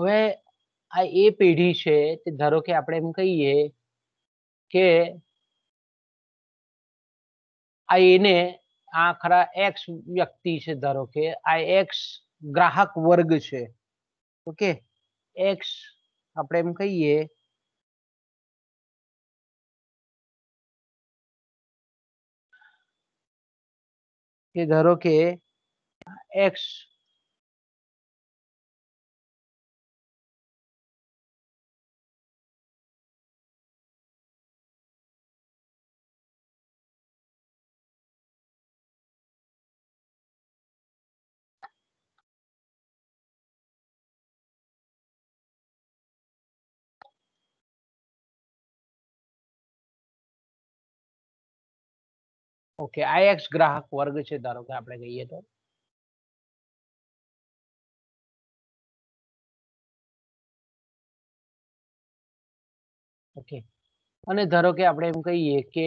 હવે આ એ પેઢી છે તે ધારો કે આપણે એમ કહીએ કે આ એને આ ખરા એક્સ વ્યક્તિ છે ધારો કે આ એક્સ ગ્રાહક વર્ગ છે ઓકે એક્સ આપણે એમ કહીએ કે ધારો કે એક્સ ઓકે આ એક્સ ગ્રાહક વર્ગ છે ધારો કે આપણે કહીએ તો ઓકે અને ધારો કે આપણે એમ કહીએ કે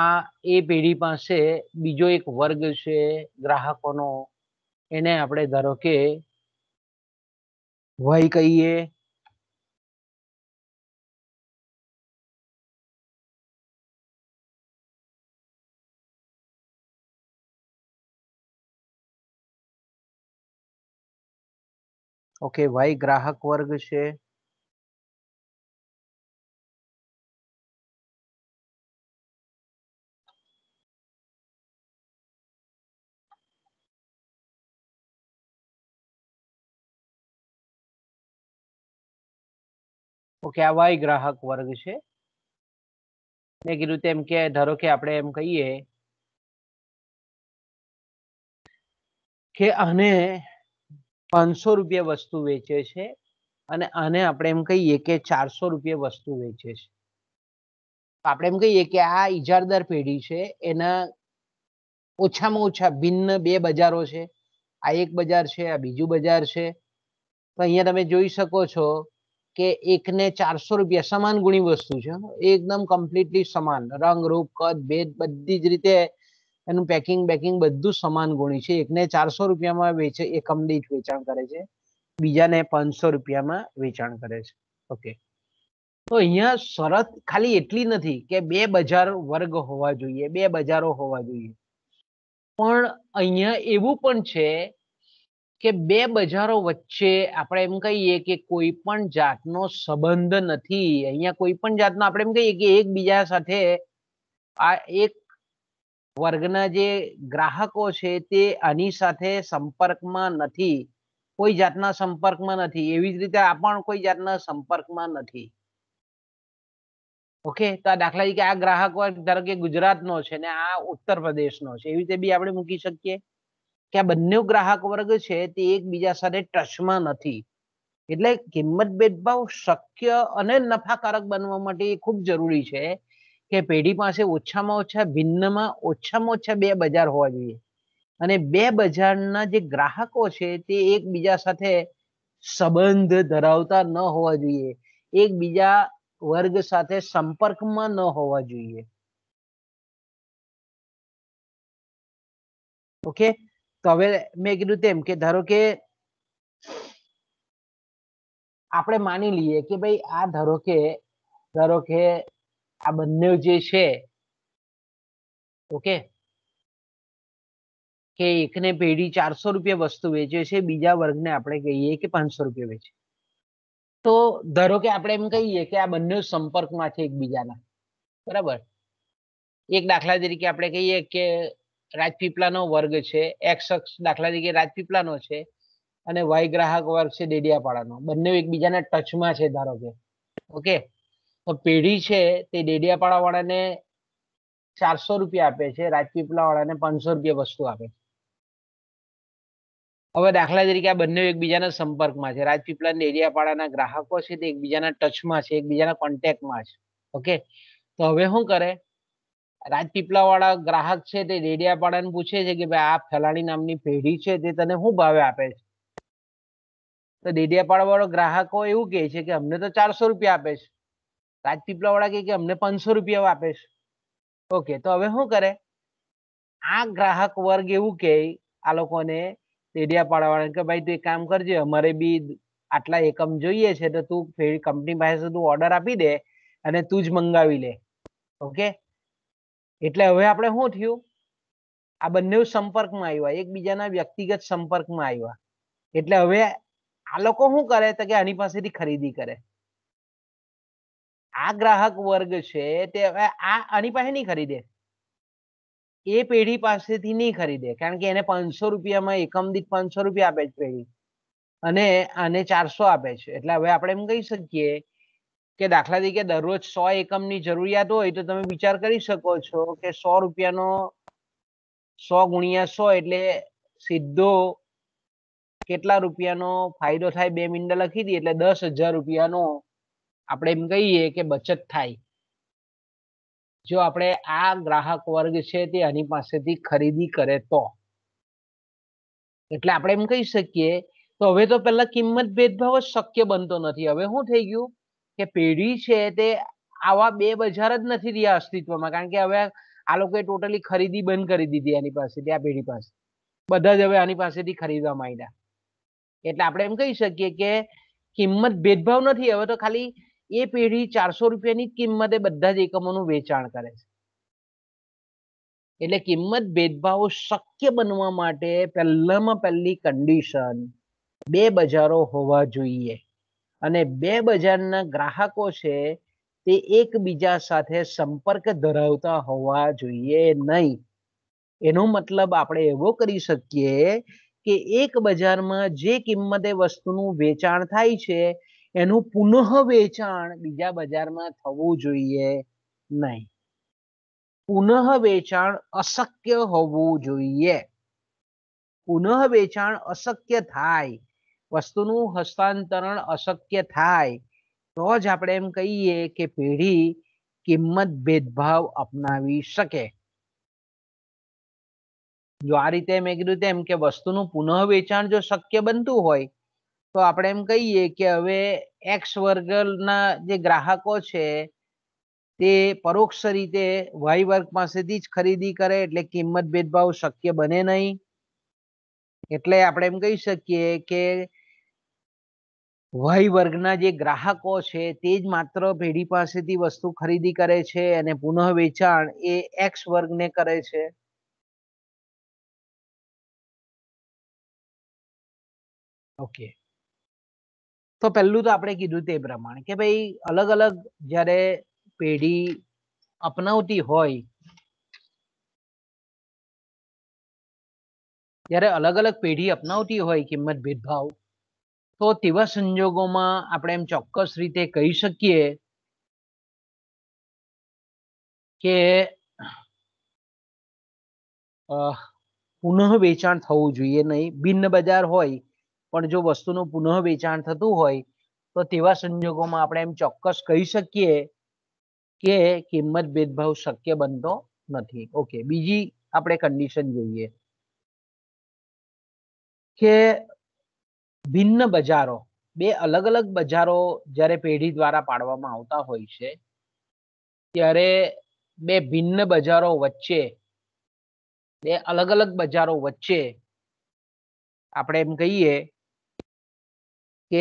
આ એ પેઢી પાસે બીજો એક વર્ગ છે ગ્રાહકોનો એને આપણે ધારો કે વાય કહીએ ઓકે વાય ગ્રાહક વર્ગ છે ઓકે આ વાય ગ્રાહક વર્ગ છે મેં કીધું તેમ કે ધારો કે આપણે એમ કહીએ કે આને પાંચસો રૂપિયા વસ્તુ વેચે છે અને આને આપણે એમ કહીએ કે ચારસો રૂપિયા વસ્તુ વેચે છે આપણે એમ કહીએ કે આ ઇજારદાર પેઢી છે એના ઓછામાં ઓછા ભિન્ન બે બજારો છે આ એક બજાર છે આ બીજું બજાર છે તો અહીંયા તમે જોઈ શકો છો કે એકને ચારસો રૂપિયા સમાન ગુણી વસ્તુ છે એકદમ કમ્પ્લીટલી સમાન રંગ રૂપ કદ ભેદ બધી જ રીતે એનું પેકિંગ બેકિંગ બધું સમાન ગુણી છે એકને ચારસો રૂપિયામાં વેચે એકમ દીઠ વેચાણ કરે છે બીજાને પાંચસો રૂપિયામાં વેચાણ કરે છે ઓકે તો અહીંયા શરત ખાલી એટલી નથી કે બે બજાર વર્ગ હોવા જોઈએ બે બજારો હોવા જોઈએ પણ અહીંયા એવું પણ છે કે બે બજારો વચ્ચે આપણે એમ કહીએ કે કોઈ પણ જાતનો સંબંધ નથી અહીંયા કોઈ પણ જાતનો આપણે એમ કહીએ કે એકબીજા સાથે આ એક વર્ગના જે ગ્રાહકો છે તે આની સાથે સંપર્કમાં નથી કોઈ જાતના સંપર્કમાં નથી એવી જ રીતે આ પણ કોઈ જાતના સંપર્કમાં નથી ઓકે તો આ દાખલા તરીકે આ ગ્રાહક વર્ગ ધારો કે ગુજરાતનો છે ને આ ઉત્તર પ્રદેશનો છે એવી રીતે બી આપણે મૂકી શકીએ કે આ બંને ગ્રાહક વર્ગ છે તે એકબીજા સાથે ટચમાં નથી એટલે કિંમત ભેદભાવ શક્ય અને નફાકારક બનવા માટે એ ખૂબ જરૂરી છે કે પેઢી પાસે ઓછામાં ઓછા ભિન્નમાં ઓછામાં ઓછા બે બજાર હોવા જોઈએ અને બે બજારના જે ગ્રાહકો છે તે એકબીજા સાથે સંબંધ ધરાવતા ન હોવા જોઈએ એકબીજા વર્ગ સાથે સંપર્કમાં ન હોવા જોઈએ ઓકે તો હવે મેં કીધું તેમ કે ધારો કે આપણે માની લઈએ કે ભાઈ આ ધારો કે ધારો કે આ બંને જે છે ઓકે કે એકને પેઢી ચારસો રૂપિયા વસ્તુ વેચે છે બીજા વર્ગને આપણે કહીએ કે પાંચસો રૂપિયા વેચે તો ધારો કે આપણે એમ કહીએ કે આ બંને સંપર્કમાં છે એકબીજાના બરાબર એક દાખલા તરીકે આપણે કહીએ કે રાજપીપળાનો વર્ગ છે એક્સ અક્ષ દાખલા તરીકે રાજપીપળાનો છે અને વાય ગ્રાહક વર્ગ છે ડેડિયાપાડાનો બંને એકબીજાના ટચમાં છે ધારો કે ઓકે તો પેઢી છે તે ડેડિયાપાડા વાળાને ચારસો રૂપિયા આપે છે રાજપીપળા વાળાને પાંચસો રૂપિયા વસ્તુ આપે છે હવે દાખલા તરીકે આ બંને એકબીજાના સંપર્કમાં છે રાજપીપળા ડેડિયાપાડાના ગ્રાહકો છે તે એકબીજાના ટચમાં છે એકબીજાના કોન્ટેક્ટમાં છે ઓકે તો હવે શું કરે રાજપીપળા વાળા ગ્રાહક છે તે ડેડિયાપાડાને પૂછે છે કે ભાઈ આ ફલાણી નામની પેઢી છે તે તને શું ભાવે આપે છે તો ડેડિયાપાડા વાળો ગ્રાહકો એવું કહે છે કે અમને તો ચારસો રૂપિયા આપે છે રાજપીપળા વાળા કે અમને પાંચસો રૂપિયા આપે ઓકે તો હવે શું કરે આ ગ્રાહક વર્ગ એવું કે આ લોકોને ડેડિયાપાડા વાળા કે ભાઈ તું એક કામ કરજે અમારે બી આટલા એકમ જોઈએ છે તો તું કંપની પાસે તું ઓર્ડર આપી દે અને તું જ મંગાવી લે ઓકે એટલે હવે આપણે શું થયું આ બંને સંપર્કમાં આવ્યા એકબીજાના વ્યક્તિગત સંપર્કમાં આવ્યા એટલે હવે આ લોકો શું કરે તો કે આની પાસેથી ખરીદી કરે આ ગ્રાહક વર્ગ છે તે હવે આ આની પાસે નહીં ખરીદે એ પેઢી પાસેથી નહીં ખરીદે કારણ કે એને પાંચસો રૂપિયામાં એકમ દીઠ પાંચસો રૂપિયા આપે છે પેઢી અને આને ચારસો આપે છે એટલે હવે આપણે એમ કહી શકીએ કે દાખલા તરીકે દરરોજ સો એકમની જરૂરિયાત હોય તો તમે વિચાર કરી શકો છો કે સો રૂપિયાનો સો ગુણ્યા સો એટલે સીધો કેટલા રૂપિયાનો ફાયદો થાય બે મિનિટ લખી દઈએ એટલે દસ હજાર રૂપિયાનો આપણે એમ કહીએ કે બચત થાય જો આપણે આ ગ્રાહક વર્ગ છે તે આની પાસેથી ખરીદી કરે તો એટલે આપણે એમ કહી શકીએ તો હવે તો પહેલા કિંમત ભેદભાવ જ શક્ય બનતો નથી હવે શું થઈ ગયું કે પેઢી છે તે આવા બે બજાર જ નથી રહ્યા અસ્તિત્વમાં કારણ કે હવે આ લોકોએ ટોટલી ખરીદી બંધ કરી દીધી એની પાસેથી આ પેઢી પાસે બધા જ હવે આની પાસેથી ખરીદવા માંડ્યા એટલે આપણે એમ કહી શકીએ કે કિંમત ભેદભાવ નથી હવે તો ખાલી એ પેઢી ચારસો રૂપિયાની કિંમતે બધા જ એકમોનું વેચાણ કરે છે એટલે કિંમત ભેદભાવ શક્ય બનવા માટે પહેલામાં પહેલી કન્ડિશન બે બજારો હોવા જોઈએ અને બે બજારના ગ્રાહકો છે તે એકબીજા સાથે સંપર્ક ધરાવતા હોવા જોઈએ નહીં એનો મતલબ આપણે એવો કરી શકીએ કે એક બજારમાં જે કિંમતે વસ્તુનું વેચાણ થાય છે એનું પુનઃ વેચાણ બીજા બજારમાં થવું જોઈએ નહીં પુનઃ વેચાણ અશક્ય હોવું જોઈએ પુનઃ વેચાણ અશક્ય થાય વસ્તુનું હસ્તાંતરણ અશક્ય થાય તો જ આપણે એમ કહીએ કે પેઢી કિંમત ભેદભાવ અપનાવી શકે જો આ રીતે મેં કીધું તેમ કે વસ્તુનું પુનઃ વેચાણ જો શક્ય બનતું હોય તો આપણે એમ કહીએ કે હવે એક્સ વર્ગના જે ગ્રાહકો છે તે પરોક્ષ રીતે વાય વર્ગ પાસેથી જ ખરીદી કરે એટલે કિંમત ભેદભાવ શક્ય બને નહીં એટલે આપણે એમ કહી શકીએ કે વય વર્ગના જે ગ્રાહકો છે તે જ માત્ર પેઢી પાસેથી વસ્તુ ખરીદી કરે છે અને પુનઃ વેચાણ એ એક્સ વર્ગને કરે છે ઓકે તો પહેલું તો આપણે કીધું તે પ્રમાણે કે ભાઈ અલગ અલગ જ્યારે પેઢી અપનાવતી હોય જ્યારે અલગ અલગ પેઢી અપનાવતી હોય કિંમત ભેદભાવ તો તેવા સંજોગોમાં આપણે એમ ચોક્કસ રીતે કહી શકીએ કે પુનઃ વેચાણ થવું જોઈએ નહીં ભિન્ન બજાર હોય પણ જો વસ્તુનું પુનઃ વેચાણ થતું હોય તો તેવા સંજોગોમાં આપણે એમ ચોક્કસ કહી શકીએ કે કિંમત ભેદભાવ શક્ય બનતો નથી ઓકે બીજી આપણે કન્ડિશન જોઈએ કે ભિન્ન બજારો બે અલગ અલગ બજારો જ્યારે પેઢી દ્વારા પાડવામાં આવતા હોય છે ત્યારે બે ભિન્ન બજારો વચ્ચે બે અલગ અલગ બજારો વચ્ચે આપણે એમ કહીએ કે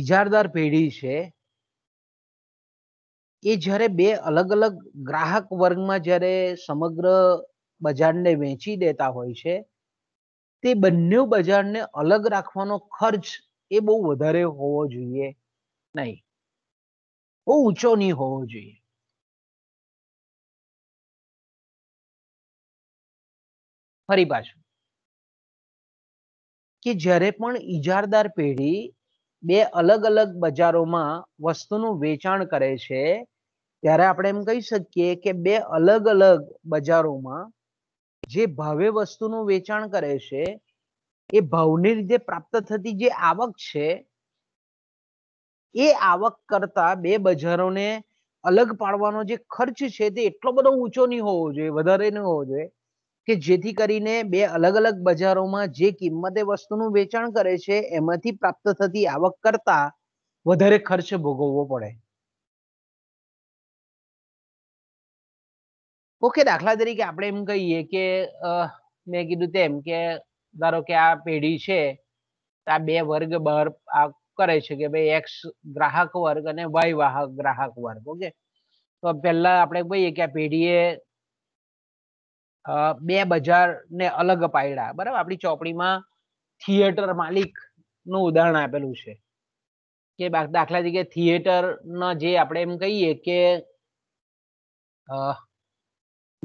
ઇજારદાર પેઢી છે એ જ્યારે બે અલગ અલગ ગ્રાહક વર્ગમાં જ્યારે સમગ્ર બજારને વેચી દેતા હોય છે તે બંને બજારને અલગ રાખવાનો ખર્ચ એ બહુ વધારે હોવો જોઈએ નહીં બહુ ઊંચો નહીં હોવો જોઈએ ફરી પાછું કે જ્યારે પણ ઇજારદાર પેઢી બે અલગ અલગ બજારોમાં વસ્તુનું વેચાણ કરે છે ત્યારે આપણે એમ કહી શકીએ કે બે અલગ અલગ બજારોમાં જે ભાવે વસ્તુનું વેચાણ કરે છે એ ભાવની રીતે પ્રાપ્ત થતી જે આવક છે એ આવક કરતા બે બજારોને અલગ પાડવાનો જે ખર્ચ છે તે એટલો બધો ઊંચો નહીં હોવો જોઈએ વધારે નહીં હોવો જોઈએ કે જેથી કરીને બે અલગ અલગ બજારોમાં જે કિંમતે વસ્તુનું વેચાણ કરે છે એમાંથી પ્રાપ્ત થતી આવક કરતા વધારે ખર્ચ ભોગવવો પડે ઓકે દાખલા તરીકે આપણે એમ કહીએ કે મેં કીધું તેમ કે ધારો કે આ પેઢી છે આ બે વર્ગ બહાર આ કરે છે કે ભાઈ એક્સ ગ્રાહક વર્ગ અને વાય વાહક ગ્રાહક વર્ગ ઓકે તો પહેલા આપણે કહીએ કે આ પેઢીએ બે બજાર ને અલગ પાડ્યા બરાબર આપણી ચોપડીમાં થિયેટર માલિક નું ઉદાહરણ આપેલું છે કે દાખલા તરીકે થિયેટર જે આપણે એમ કહીએ કે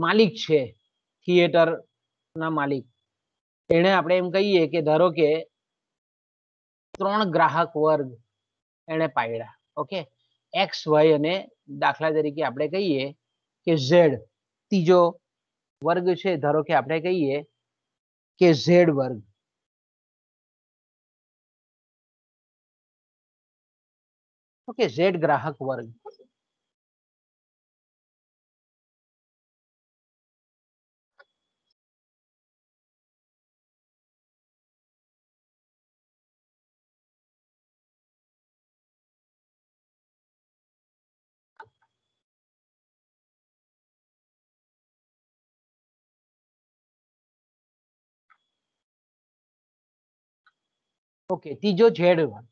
માલિક છે થિયેટર ના માલિક એને આપણે એમ કહીએ કે ધારો કે ત્રણ ગ્રાહક વર્ગ એને પાડ્યા ઓકે એક્સ વાય અને દાખલા તરીકે આપણે કહીએ કે ઝેડ ત્રીજો वर्ग से धारो के अपने कही है के जेड वर्ग ओके जेड ग्राहक वर्ग ઓકે ત્રીજો ઝેડ વન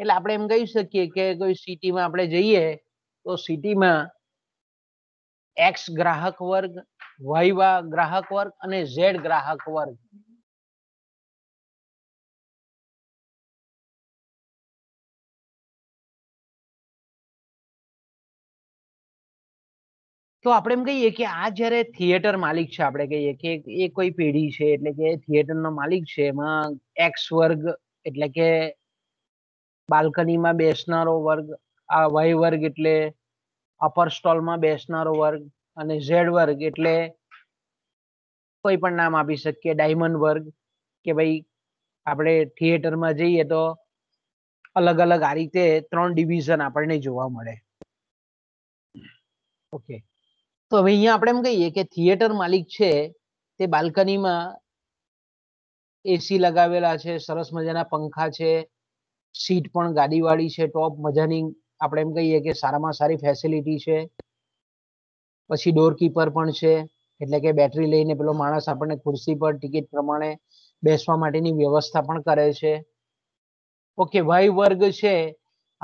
એટલે આપણે એમ કહી શકીએ કે કોઈ સિટીમાં આપણે જઈએ તો સિટીમાં એક્સ ગ્રાહક વર્ગ વાય ગ્રાહક વર્ગ અને ઝેડ ગ્રાહક વર્ગ તો આપણે એમ કહીએ કે આ જ્યારે થિયેટર માલિક છે આપણે કહીએ કે એ કોઈ પેઢી છે એટલે કે થિયેટર નો માલિક છે એમાં એક્સ વર્ગ એટલે કે બાલ્કનીમાં બેસનારો વર્ગ આ વય વર્ગ એટલે અપર સ્ટોલમાં બેસનારો વર્ગ અને ઝેડ વર્ગ એટલે કોઈ પણ નામ આપી શકીએ ડાયમંડ વર્ગ કે ભાઈ આપણે થિયેટરમાં જઈએ તો અલગ અલગ આ રીતે ત્રણ ડિવિઝન આપણને જોવા મળે ઓકે તો હવે અહીંયા આપણે એમ કહીએ કે થિયેટર માલિક છે તે બાલ્કનીમાં એસી લગાવેલા છે સરસ મજાના પંખા છે સીટ પણ ગાડીવાળી છે ટોપ મજાની આપણે એમ કહીએ કે સારામાં સારી ફેસિલિટી છે પછી ડોરકીપર પણ છે એટલે કે બેટરી લઈને પેલો માણસ આપણને ખુરશી પર ટિકિટ પ્રમાણે બેસવા માટેની વ્યવસ્થા પણ કરે છે ઓકે વાય વર્ગ છે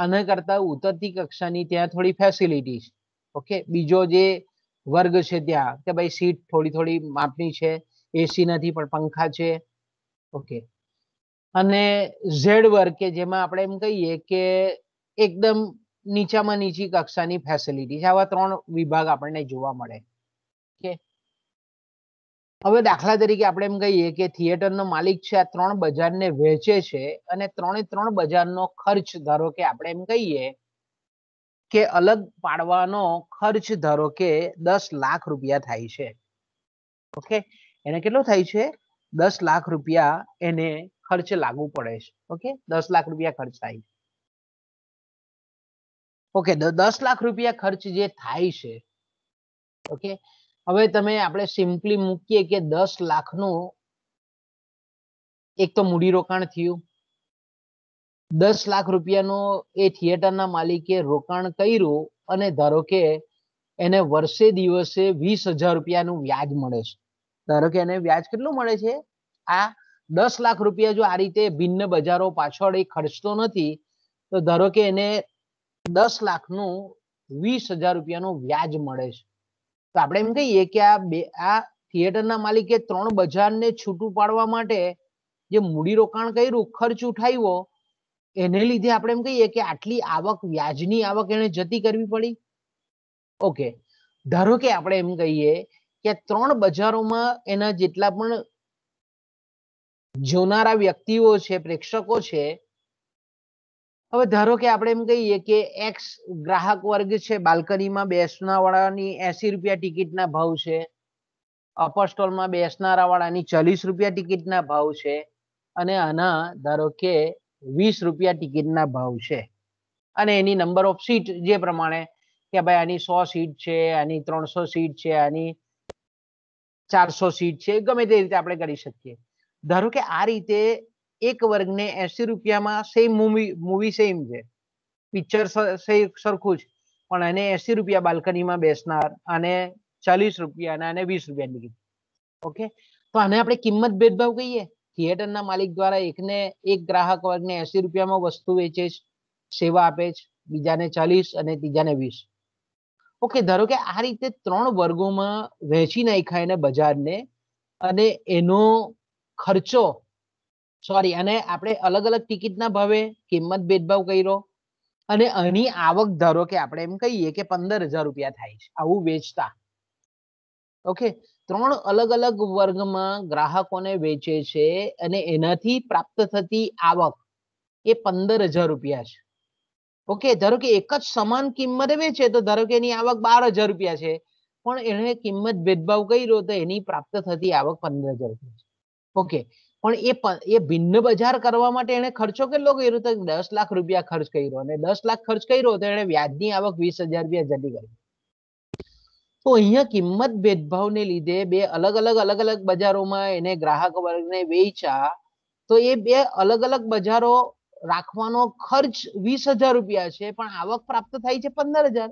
આના કરતા ઉતરતી કક્ષાની ત્યાં થોડી ફેસિલિટી છે ઓકે બીજો જે વર્ગ છે ત્યાં કે ભાઈ સીટ થોડી થોડી માપની છે એસી નથી પણ પંખા છે ઓકે અને ઝેડ વર્ક કે જેમાં આપણે એમ કહીએ કે એકદમ નીચામાં નીચી કક્ષાની ફેસિલિટી છે આવા ત્રણ વિભાગ આપણને જોવા મળે કે હવે દાખલા તરીકે આપણે એમ કહીએ કે થિયેટરનો માલિક છે આ ત્રણ બજારને વેચે છે અને ત્રણે ત્રણ બજારનો ખર્ચ ધારો કે આપણે એમ કહીએ કે અલગ પાડવાનો ખર્ચ ધારો કે દસ લાખ રૂપિયા થાય છે ઓકે એને કેટલો થાય છે દસ લાખ રૂપિયા એને ખર્ચ લાગુ પડે છે ઓકે દસ લાખ રૂપિયા ખર્ચ થાય ઓકે દસ લાખ રૂપિયા ખર્ચ જે થાય છે ઓકે હવે તમે આપણે સિમ્પલી મૂકીએ કે દસ લાખનું એક તો મૂડીરોકાણ થયું દસ લાખ રૂપિયાનો એ થિયેટરના માલિકે રોકાણ કર્યું અને ધારો કે એને વર્ષે દિવસે વીસ હજાર રૂપિયાનું વ્યાજ મળે છે ધારો કે એને વ્યાજ કેટલું મળે છે આ દસ લાખ રૂપિયા જો આ રીતે ભિન્ન બજારો પાછળ એ ખર્ચતો નથી તો ધારો કે એને દસ લાખનું વીસ હજાર રૂપિયાનું વ્યાજ મળે છે તો આપણે એમ કહીએ કે આ બે આ થિયેટરના માલિકે ત્રણ બજારને છૂટું પાડવા માટે જે મૂડીરોકાણ કર્યું ખર્ચ ઉઠાવ્યો એને લીધે આપણે એમ કહીએ કે આટલી આવક વ્યાજની આવક એને જતી કરવી પડી ઓકે ધારો કે આપણે એમ કહીએ કે ત્રણ બજારોમાં એના જેટલા પણ જોનારા વ્યક્તિઓ છે પ્રેક્ષકો છે હવે ધારો કે આપણે એમ કહીએ કે એક્સ ગ્રાહક વર્ગ છે બાલ્કનીમાં બેસના વાળાની એસી રૂપિયા ટિકિટના ભાવ છે અપર સ્ટોલમાં બેસનારા વાળાની ચાલીસ રૂપિયા ટિકિટના ભાવ છે અને આના ધારો કે વીસ રૂપિયા ટિકિટના ભાવ છે અને એની નંબર ઓફ સીટ જે પ્રમાણે કે ભાઈ આની સો સીટ છે આની ત્રણસો સીટ છે આની ચારસો સીટ છે ગમે તે રીતે આપણે કરી શકીએ ધારો કે આ રીતે એક વર્ગને એસી રૂપિયામાં સેમ મૂવી મૂવી સેમ છે પિક્ચર સરખું જ પણ એને એસી રૂપિયા બાલ્કનીમાં બેસનાર અને ચાલીસ રૂપિયા અને આને વીસ રૂપિયાની ટિકિટ ઓકે તો આને આપણે કિંમત ભેદભાવ કહીએ થિયેટરના માલિક દ્વારા એકને એક ગ્રાહક વર્ગને એસી રૂપિયામાં વસ્તુ વેચે છે સેવા આપે છે બીજાને ચાલીસ અને ત્રીજાને વીસ ઓકે ધારો કે આ રીતે ત્રણ વર્ગોમાં વહેંચી નાખાય એને બજારને અને એનો ખર્ચો સોરી અને આપણે અલગ અલગ ટિકિટના ભાવે કિંમત ભેદભાવ કર્યો અને એની આવક ધારો કે આપણે એમ કહીએ કે પંદર હજાર રૂપિયા થાય છે આવું વેચતા ઓકે ત્રણ અલગ અલગ વર્ગમાં ગ્રાહકોને વેચે છે અને એનાથી પ્રાપ્ત થતી આવક એ પંદર હજાર રૂપિયા છે ઓકે ધારો કે એક જ સમાન કિંમત વેચે તો ધારો કે એની આવક બાર હજાર રૂપિયા છે પણ એને કિંમત ભેદભાવ કર્યો તો એની પ્રાપ્ત થતી આવક પંદર હજાર રૂપિયા ઓકે પણ એ એ ભિન્ન બજાર કરવા માટે એને ખર્ચો કેટલો કર્યો તો દસ લાખ રૂપિયા ખર્ચ કર્યો અને દસ લાખ ખર્ચ કર્યો તો એને વ્યાજની આવક વીસ હજાર રૂપિયા જતી કરી તો અહીંયા કિંમત ભેદભાવને લીધે બે અલગ અલગ અલગ અલગ બજારોમાં એને ગ્રાહક વર્ગને વેચ્યા તો એ બે અલગ અલગ બજારો રાખવાનો ખર્ચ વીસ હજાર રૂપિયા છે પણ આવક પ્રાપ્ત થાય છે પંદર હજાર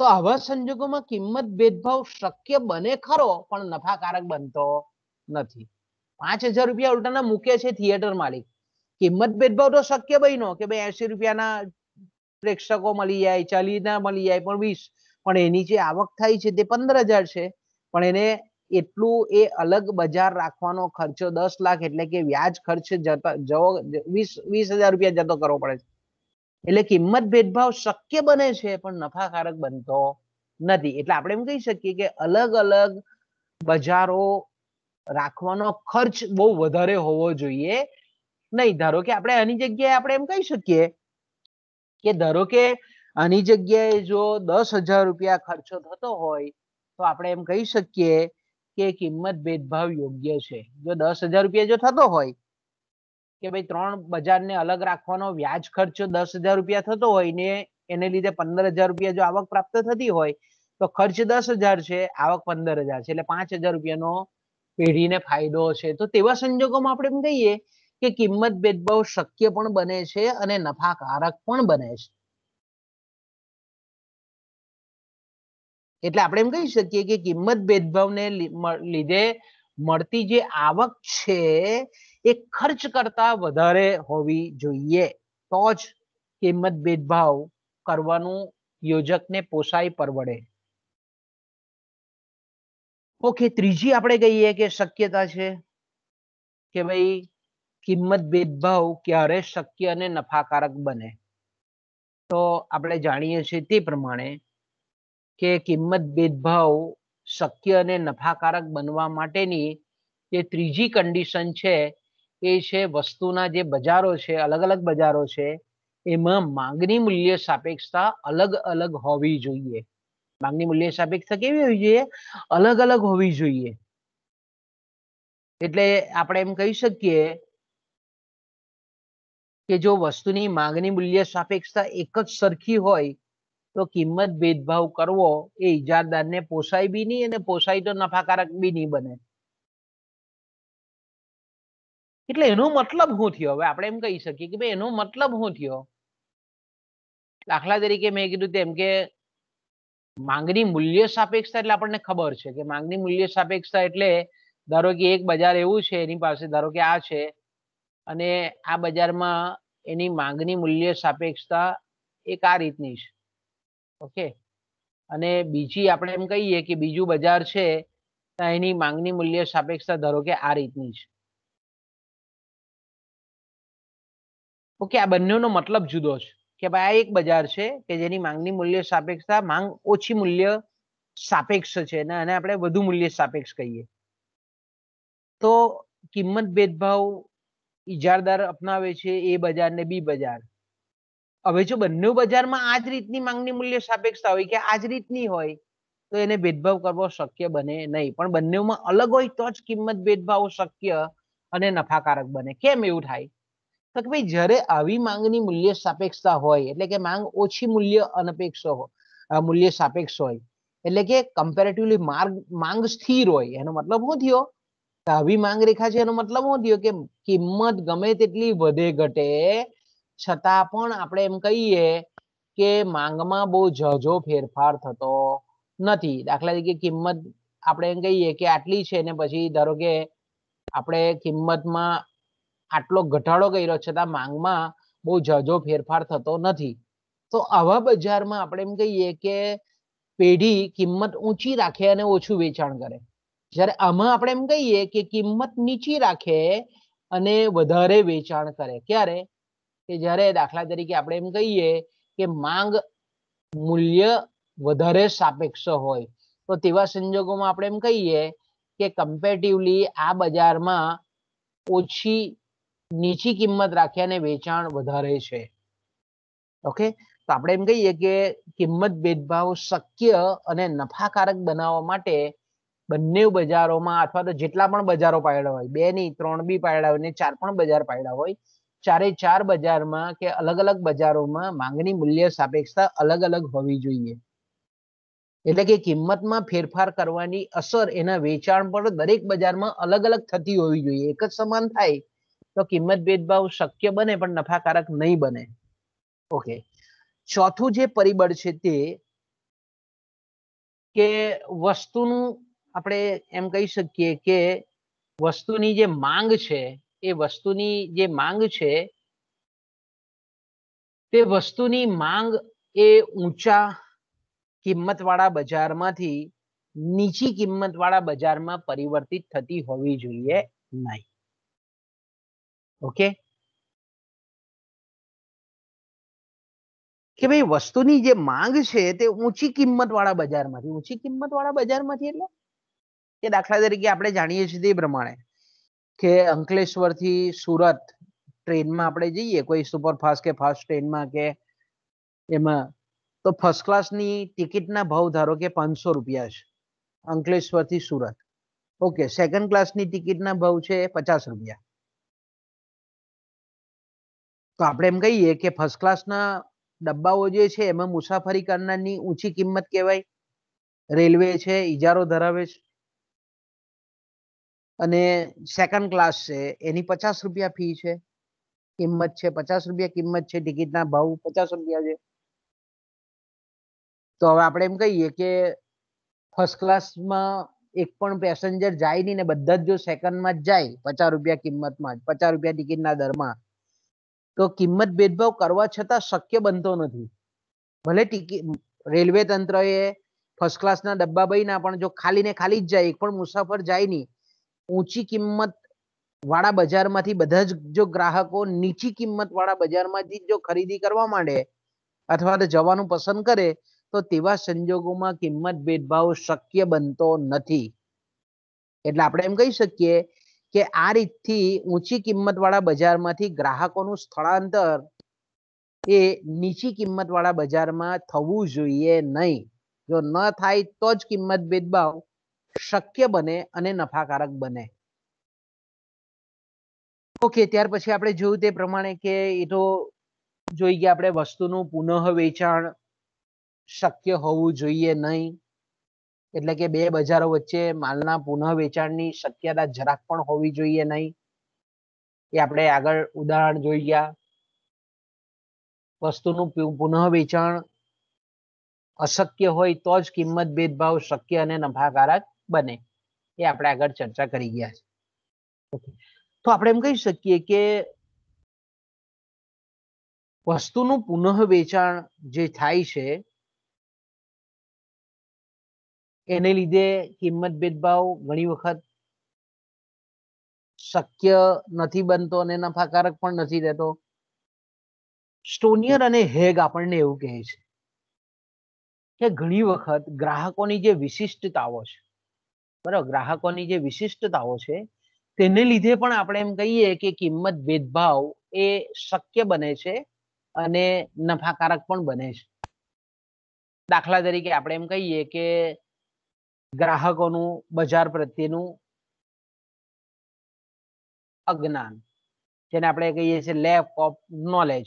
તો આવા સંજોગોમાં કિંમત ભેદભાવ શક્ય બને ખરો પણ નફાકારક બનતો નથી પાંચ હજાર રૂપિયા ઉલટાના મૂકે છે થિયેટર માલિક કિંમત ભેદભાવ તો શક્ય બન્યો કે ભાઈ એસી રૂપિયાના પ્રેક્ષકો મળી જાય ચાલીસ ના મળી જાય પણ વીસ પણ એની જે આવક થાય છે તે પંદર હજાર છે પણ એને એટલું એ અલગ બજાર રાખવાનો ખર્ચો દસ લાખ એટલે કે વ્યાજ ખર્ચ જતો વીસ વીસ હજાર રૂપિયા જતો કરવો પડે છે એટલે કિંમત ભેદભાવ શક્ય બને છે પણ નફાકારક બનતો નથી એટલે આપણે એમ કહી શકીએ કે અલગ અલગ બજારો રાખવાનો ખર્ચ બહુ વધારે હોવો જોઈએ નહીં ધારો કે આપણે આની જગ્યાએ આપણે એમ કહી શકીએ કે ધારો કે આની જગ્યાએ જો દસ હજાર રૂપિયા ખર્ચો થતો હોય તો આપણે એમ કહી શકીએ કે કિંમત ભેદભાવ યોગ્ય છે જો દસ હજાર રૂપિયા જો થતો હોય કે ભાઈ ત્રણ બજારને અલગ રાખવાનો વ્યાજ ખર્ચ દસ હજાર રૂપિયા થતો હોય ને એને લીધે પંદર હજાર રૂપિયા જો આવક પ્રાપ્ત થતી હોય તો ખર્ચ દસ હજાર છે આવક પંદર હજાર છે એટલે પાંચ હજાર રૂપિયાનો પેઢીને ફાયદો છે તો તેવા સંજોગોમાં આપણે એમ કહીએ કે કિંમત ભેદભાવ શક્ય પણ બને છે અને નફાકારક પણ બને છે એટલે આપણે એમ કહી શકીએ કે કિંમત ભેદભાવને લીધે મળતી જે આવક છે એ ખર્ચ કરતા વધારે હોવી જોઈએ તો જ કિંમત ભેદભાવ કરવાનું યોજકને પોસાય પરવડે ઓકે ત્રીજી આપણે કહીએ કે શક્યતા છે કે ભાઈ કિંમત ભેદભાવ ક્યારે શક્ય અને નફાકારક બને તો આપણે જાણીએ છીએ તે પ્રમાણે કે કિંમત ભેદભાવ શક્ય અને નફાકારક બનવા માટેની જે ત્રીજી કન્ડિશન છે એ છે વસ્તુના જે બજારો છે અલગ અલગ બજારો છે એમાં માંગની મૂલ્ય સાપેક્ષતા અલગ અલગ હોવી જોઈએ માંગની મૂલ્ય સાપેક્ષતા કેવી હોવી જોઈએ અલગ અલગ હોવી જોઈએ એટલે આપણે એમ કહી શકીએ કે જો વસ્તુની માંગની મૂલ્ય સાપેક્ષતા એક જ સરખી હોય તો કિંમત ભેદભાવ કરવો એ ઈજાદારને પોસાય બી નહીં અને પોસાય તો નફાકારક બી નહીં બને એટલે એનો મતલબ શું થયો હવે આપણે એમ કહી શકીએ કે ભાઈ એનો મતલબ શું થયો દાખલા તરીકે મેં કીધું તેમ કે માંગની મૂલ્ય સાપેક્ષતા એટલે આપણને ખબર છે કે માંગની મૂલ્ય સાપેક્ષતા એટલે ધારો કે એક બજાર એવું છે એની પાસે ધારો કે આ છે અને આ બજારમાં એની માંગની મૂલ્ય સાપેક્ષતા એક આ રીતની છે ઓકે અને બીજી આપણે એમ કહીએ કે બીજું બજાર છે એની માંગની મૂલ્ય સાપેક્ષતા ધારો કે આ રીતની છે ઓકે આ બંનેનો મતલબ જુદો છે કે ભાઈ આ એક બજાર છે કે જેની માંગની મૂલ્ય સાપેક્ષતા માંગ ઓછી મૂલ્ય સાપેક્ષ છે અને એને આપણે વધુ મૂલ્ય સાપેક્ષ કહીએ તો કિંમત ભેદભાવ ઇજારદાર અપનાવે છે એ બજાર ને બી બજાર હવે જો બંને બજારમાં આ જ રીતની માંગની મૂલ્ય સાપેક્ષતા હોય કે આ જ રીતની હોય તો એને ભેદભાવ કરવો શક્ય બને નહીં પણ બંનેમાં અલગ હોય તો જ કિંમત ભેદભાવ શક્ય અને નફાકારક બને કેમ એવું થાય તો કે ભાઈ જ્યારે આવી માંગની મૂલ્ય સાપેક્ષતા હોય એટલે કે માંગ ઓછી મૂલ્ય અનપેક્ષ મૂલ્ય સાપેક્ષ હોય એટલે કે કમ્પેરેટિવલી માર્ગ માંગ સ્થિર હોય એનો મતલબ શું થયો આવી માંગ રેખા છે એનો મતલબ શું થયો કે કિંમત ગમે તેટલી વધે ઘટે છતાં પણ આપણે એમ કહીએ કે માંગમાં બહુ જજો ફેરફાર થતો નથી દાખલા તરીકે કિંમત આપણે એમ કહીએ કે આટલી છે ને પછી ધારો કે આપણે કિંમતમાં આટલો ઘટાડો કર્યો છતાં માંગમાં બહુ જજો ફેરફાર થતો નથી તો આવા બજારમાં આપણે એમ કહીએ કે પેઢી કિંમત ઊંચી રાખે અને ઓછું વેચાણ કરે જ્યારે આમાં આપણે એમ કહીએ કે કિંમત નીચી રાખે અને વધારે વેચાણ કરે ક્યારે કે જ્યારે દાખલા તરીકે આપણે એમ કહીએ કે માંગ મૂલ્ય વધારે સાપેક્ષ હોય તો તેવા સંજોગોમાં આપણે એમ કહીએ કે કમ્પેરેટિવલી આ બજારમાં ઓછી નીચી કિંમત રાખ્યા ને વેચાણ વધારે છે ઓકે તો આપણે એમ કહીએ કે કિંમત ભેદભાવ શક્ય અને નફાકારક બનાવવા માટે બંને બજારોમાં અથવા તો જેટલા પણ બજારો પાડ્યા હોય બે નહીં ત્રણ બી પાડ્યા હોય ને ચાર પણ બજાર પાડ્યા હોય ચારે ચાર બજારમાં કે અલગ અલગ બજારોમાં માંગણી મૂલ્ય સાપેક્ષતા અલગ અલગ હોવી જોઈએ એટલે કે કિંમતમાં ફેરફાર કરવાની અસર એના વેચાણ પર દરેક બજારમાં અલગ અલગ થતી હોવી જોઈએ એક જ સમાન થાય તો કિંમત ભેદભાવ શક્ય બને પણ નફાકારક નહીં બને ઓકે ચોથું જે પરિબળ છે તે કે વસ્તુનું આપણે એમ કહી શકીએ કે વસ્તુની જે માંગ છે એ વસ્તુની જે માંગ છે તે વસ્તુની માંગ એ ઊંચા કિંમતવાળા બજારમાંથી નીચી કિંમતવાળા બજારમાં પરિવર્તિત થતી હોવી જોઈએ નહીં ઓકે કે ભાઈ વસ્તુની જે માંગ છે તે ઊંચી કિંમતવાળા બજારમાંથી ઊંચી કિંમતવાળા બજારમાંથી એટલે કે દાખલા તરીકે આપણે જાણીએ છીએ તે પ્રમાણે કે અંકલેશ્વરથી સુરત ટ્રેનમાં આપણે જઈએ કોઈ સુપરફાસ્ટ કે ફાસ્ટ ટ્રેનમાં કે એમાં તો ફર્સ્ટ ક્લાસની ટિકિટના ભાવ ધારો કે પાંચસો રૂપિયા છે અંકલેશ્વરથી સુરત ઓકે સેકન્ડ ક્લાસની ટિકિટના ભાવ છે પચાસ રૂપિયા તો આપણે એમ કહીએ કે ફર્સ્ટ ક્લાસના ડબ્બાઓ જે છે એમાં મુસાફરી કરનારની ઊંચી કિંમત કહેવાય રેલવે છે ઇજારો ધરાવે છે અને સેકન્ડ ક્લાસ છે એની પચાસ રૂપિયા ફી છે કિંમત છે પચાસ રૂપિયા કિંમત છે ટિકિટના ભાવ પચાસ રૂપિયા છે તો હવે આપણે એમ કહીએ કે ફર્સ્ટ ક્લાસમાં એક પણ પેસેન્જર જાય નહીં ને બધા જ જો સેકન્ડમાં જ જાય પચાસ રૂપિયા કિંમતમાં પચાસ રૂપિયા ટિકિટના દરમાં તો કિંમત ભેદભાવ કરવા છતાં શક્ય બનતો નથી ભલે ટિકિટ રેલવે તંત્રએ ફર્સ્ટ ક્લાસના ડબ્બા ભરીના પણ જો ખાલી ને ખાલી જ જાય એક પણ મુસાફર જાય નહીં ઊંચી કિંમત વાળા બજારમાંથી બધા જ જો ગ્રાહકો નીચી કિંમત વાળા બજારમાંથી જો ખરીદી કરવા માંડે અથવા તો જવાનું પસંદ કરે તો તેવા સંજોગોમાં કિંમત ભેદભાવ શક્ય બનતો નથી એટલે આપણે એમ કહી શકીએ કે આ રીતથી ઊંચી કિંમત વાળા બજારમાંથી ગ્રાહકોનું સ્થળાંતર એ નીચી કિંમત વાળા બજારમાં થવું જોઈએ નહીં જો ન થાય તો જ કિંમત ભેદભાવ શક્ય બને અને નફાકારક બને ઓકે ત્યાર પછી આપણે જોયું તે પ્રમાણે કે એ તો જોઈ ગયા આપણે વસ્તુનું પુનઃ વેચાણ શક્ય હોવું જોઈએ નહીં એટલે કે બે બજારો વચ્ચે માલના પુનઃ વેચાણની શક્યતા જરાક પણ હોવી જોઈએ નહીં એ આપણે આગળ ઉદાહરણ જોઈ ગયા વસ્તુનું પુનઃ વેચાણ અશક્ય હોય તો જ કિંમત ભેદભાવ શક્ય અને નફાકારક બને એ આપણે આગળ ચર્ચા કરી ગયા છે તો આપણે એમ કહી શકીએ કે વસ્તુનું પુનઃ વેચાણ જે થાય છે એને લીધે કિંમત ભેદભાવ ઘણી વખત શક્ય નથી બનતો અને નફાકારક પણ નથી રહેતો સ્ટોનિયર અને હેગ આપણને એવું કહે છે કે ઘણી વખત ગ્રાહકોની જે વિશિષ્ટતાઓ છે બરાબર ગ્રાહકોની જે વિશિષ્ટતાઓ છે તેને લીધે પણ આપણે એમ કહીએ કે કિંમત ભેદભાવ એ શક્ય બને છે અને નફાકારક પણ બને છે દાખલા તરીકે આપણે એમ કહીએ કે ગ્રાહકોનું બજાર પ્રત્યેનું અજ્ઞાન જેને આપણે કહીએ છીએ લેક ઓફ નોલેજ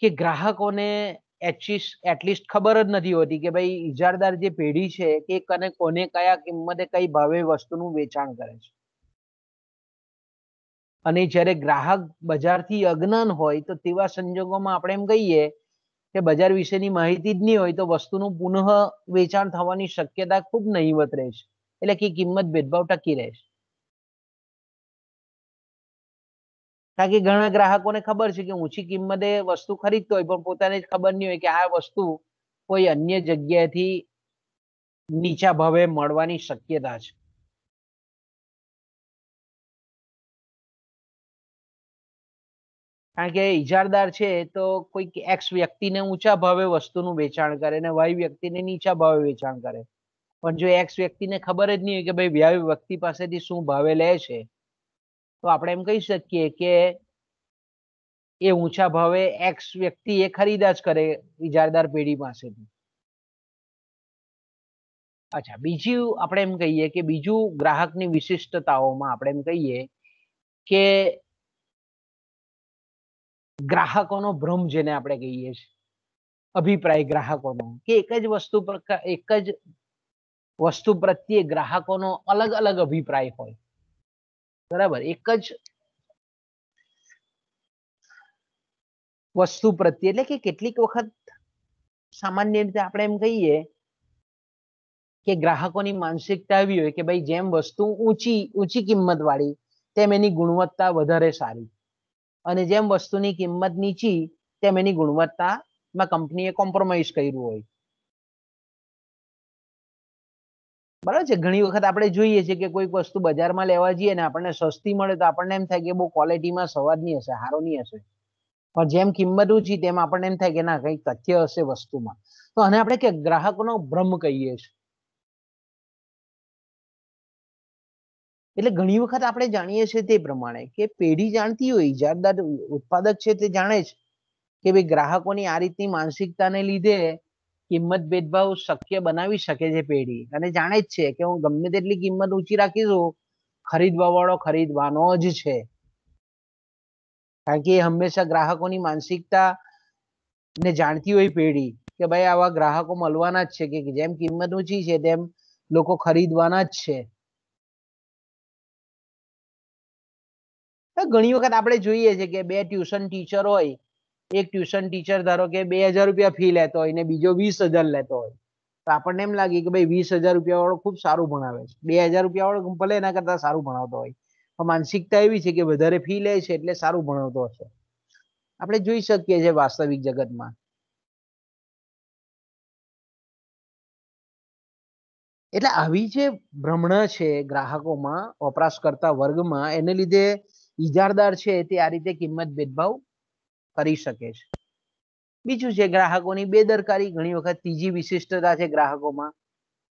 કે ગ્રાહકોને એટલીસ્ટ ખબર જ નથી હોતી કે ભાઈ ઇજારદાર જે પેઢી છે કે કને કોને કયા કિંમતે કઈ ભાવે વસ્તુનું વેચાણ કરે છે અને જ્યારે ગ્રાહક બજારથી અજ્ઞાન હોય તો તેવા સંજોગોમાં આપણે એમ કહીએ કે બજાર વિશેની માહિતી જ નહીં હોય તો વસ્તુનું પુનઃ વેચાણ થવાની શક્યતા ખૂબ નહીવત રહે એટલે કે કિંમત ભેદભાવ ટકી રહેશે કારણ કે ઘણા ગ્રાહકોને ખબર છે કે ઊંચી કિંમતે વસ્તુ ખરીદતો હોય પણ પોતાને ખબર નહીં હોય કે આ વસ્તુ કોઈ અન્ય જગ્યાએથી નીચા ભાવે મળવાની શક્યતા છે કારણ કે ઇજારદાર છે તો કોઈક એક્સ વ્યક્તિને ઊંચા ભાવે વસ્તુનું વેચાણ કરે અને વાય વ્યક્તિને નીચા ભાવે વેચાણ કરે પણ જો એક્સ વ્યક્તિને ખબર જ નહીં હોય કે ભાઈ વાય વ્યક્તિ પાસેથી શું ભાવે લે છે તો આપણે એમ કહી શકીએ કે એ ઊંચા ભાવે એક્સ વ્યક્તિ એ ખરીદા કરે ઇજારદાર પેઢી પાસેથી અચ્છા બીજું આપણે એમ કહીએ કે બીજું ગ્રાહકની વિશિષ્ટતાઓમાં આપણે એમ કહીએ કે ગ્રાહકોનો ભ્રમ જેને આપણે કહીએ છીએ અભિપ્રાય ગ્રાહકોનો કે એક જ વસ્તુ એક જ વસ્તુ પ્રત્યે ગ્રાહકોનો અલગ અલગ અભિપ્રાય હોય બરાબર એક જ વસ્તુ પ્રત્યે એટલે કે કેટલીક વખત સામાન્ય રીતે આપણે એમ કહીએ કે ગ્રાહકોની માનસિકતા એવી હોય કે ભાઈ જેમ વસ્તુ ઊંચી ઊંચી કિંમત વાળી તેમ એની ગુણવત્તા વધારે સારી અને જેમ વસ્તુની કિંમત નીચી તેમ એની ગુણવત્તામાં કંપનીએ કોમ્પ્રોમાઇઝ કર્યું હોય બરાબર છે ઘણી વખત આપણે જોઈએ છીએ કે કોઈક વસ્તુ બજારમાં લેવા જઈએ ને આપણને સસ્તી મળે તો આપણને એમ થાય કે બહુ ક્વોલિટીમાં સ્વાદ નહીં હશે સારો નહીં હશે પણ જેમ કિંમત ઓછી તેમ આપણને એમ થાય કે ના કંઈક તથ્ય હશે વસ્તુમાં તો અને આપણે કે ગ્રાહકનો ભ્રમ કહીએ છીએ એટલે ઘણી વખત આપણે જાણીએ છીએ તે પ્રમાણે કે પેઢી જાણતી હોય ઇજારદાર ઉત્પાદક છે તે જાણે છે કે ભાઈ ગ્રાહકોની આ રીતની માનસિકતાને લીધે કિંમત ભેદભાવ શક્ય બનાવી શકે છે પેઢી અને જાણે જ છે કે હું ગમે તેટલી કિંમત ઊંચી રાખીશું ખરીદવા વાળો ખરીદવાનો જ છે કારણ કે એ હંમેશા ગ્રાહકોની માનસિકતા ને જાણતી હોય પેઢી કે ભાઈ આવા ગ્રાહકો મળવાના જ છે કે જેમ કિંમત ઊંચી છે તેમ લોકો ખરીદવાના જ છે ઘણી વખત આપણે જોઈએ છે કે બે ટ્યુશન ટીચર હોય એક ટ્યુશન ટીચર ધારો કે બે હજાર રૂપિયા ફી લેતો હોય ને બીજો વીસ હજાર લેતો હોય તો આપણને એમ લાગે કે ભાઈ વીસ હજાર રૂપિયા વાળો ખૂબ સારું ભણાવે છે બે હજાર રૂપિયા વાળો ભલે એના કરતા સારું ભણાવતો હોય પણ માનસિકતા એવી છે કે વધારે ફી લે છે એટલે સારું ભણાવતો હશે આપણે જોઈ શકીએ છીએ વાસ્તવિક જગતમાં એટલે આવી જે ભ્રમણ છે ગ્રાહકોમાં વપરાશકર્તા વર્ગમાં એને લીધે ઇજારદાર છે તે આ રીતે કિંમત ભેદભાવ કરી શકે છે બીજું છે ગ્રાહકોની બેદરકારી ઘણી વખત ત્રીજી વિશિષ્ટતા છે ગ્રાહકોમાં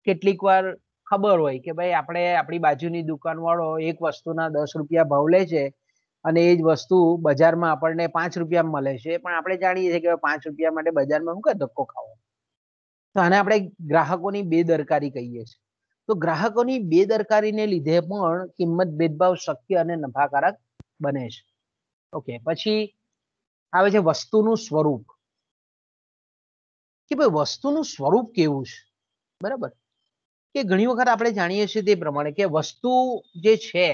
કેટલીક વાર ખબર હોય કે ભાઈ આપણે આપણી બાજુની દુકાનવાળો એક વસ્તુના દસ રૂપિયા ભાવ લે છે અને એ જ વસ્તુ બજારમાં આપણને પાંચ રૂપિયા મળે છે પણ આપણે જાણીએ છીએ કે પાંચ રૂપિયા માટે બજારમાં હું કે ધક્કો ખાવો તો આને આપણે ગ્રાહકોની બેદરકારી કહીએ છીએ તો ગ્રાહકોની બેદરકારીને લીધે પણ કિંમત ભેદભાવ શક્ય અને નફાકારક બને છે ઓકે પછી આવે છે વસ્તુનું સ્વરૂપ કે ભાઈ વસ્તુનું સ્વરૂપ કેવું છે બરાબર કે ઘણી વખત આપણે જાણીએ છીએ તે પ્રમાણે કે વસ્તુ જે છે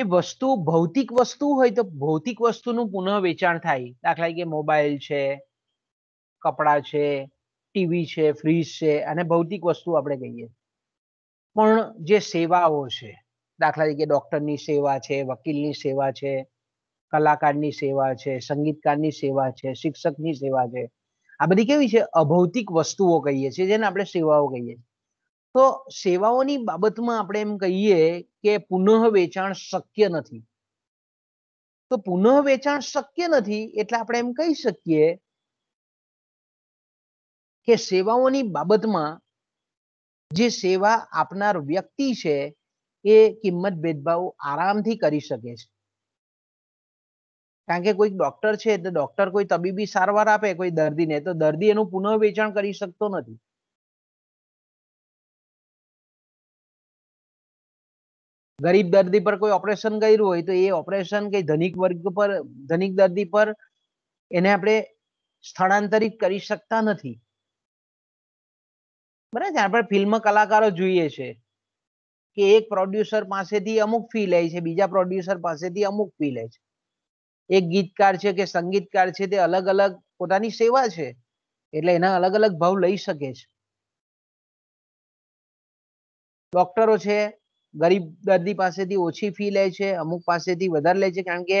એ વસ્તુ ભૌતિક વસ્તુ હોય તો ભૌતિક વસ્તુનું પુનઃ વેચાણ થાય દાખલા કે મોબાઈલ છે કપડા છે ટીવી છે ફ્રીજ છે અને ભૌતિક વસ્તુ આપણે કહીએ પણ જે સેવાઓ છે દાખલા તરીકે ડોક્ટરની સેવા છે વકીલની સેવા છે કલાકારની સેવા છે સંગીતકારની સેવા છે શિક્ષકની સેવા છે આ બધી કેવી છે અભૌતિક વસ્તુઓ કહીએ છીએ જેને આપણે સેવાઓ કહીએ તો સેવાઓની બાબતમાં આપણે એમ કહીએ કે પુનઃ વેચાણ શક્ય નથી તો પુનઃ વેચાણ શક્ય નથી એટલે આપણે એમ કહી શકીએ કે સેવાઓની બાબતમાં જે સેવા આપનાર વ્યક્તિ છે એ કિંમત ભેદભાવ આરામથી કરી શકે છે કારણ કે કોઈ ડોક્ટર છે તો ડોક્ટર કોઈ તબીબી સારવાર આપે કોઈ દર્દીને તો દર્દી એનું પુનઃ કરી શકતો નથી ગરીબ દર્દી પર કોઈ ઓપરેશન કર્યું હોય તો એ ઓપરેશન કે ધનિક વર્ગ પર ધનિક દર્દી પર એને આપણે સ્થળાંતરિત કરી શકતા નથી બરાબર છે આપણે ફિલ્મ કલાકારો જોઈએ છે કે એક પ્રોડ્યુસર પાસેથી અમુક ફી લે છે બીજા પ્રોડ્યુસર પાસેથી અમુક ફી લે છે એક ગીતકાર છે કે સંગીતકાર છે તે અલગ અલગ પોતાની સેવા છે એટલે એના અલગ અલગ ભાવ લઈ શકે છે ડોક્ટરો છે ગરીબ દર્દી પાસેથી ઓછી ફી લે છે અમુક પાસેથી વધારે લે છે કારણ કે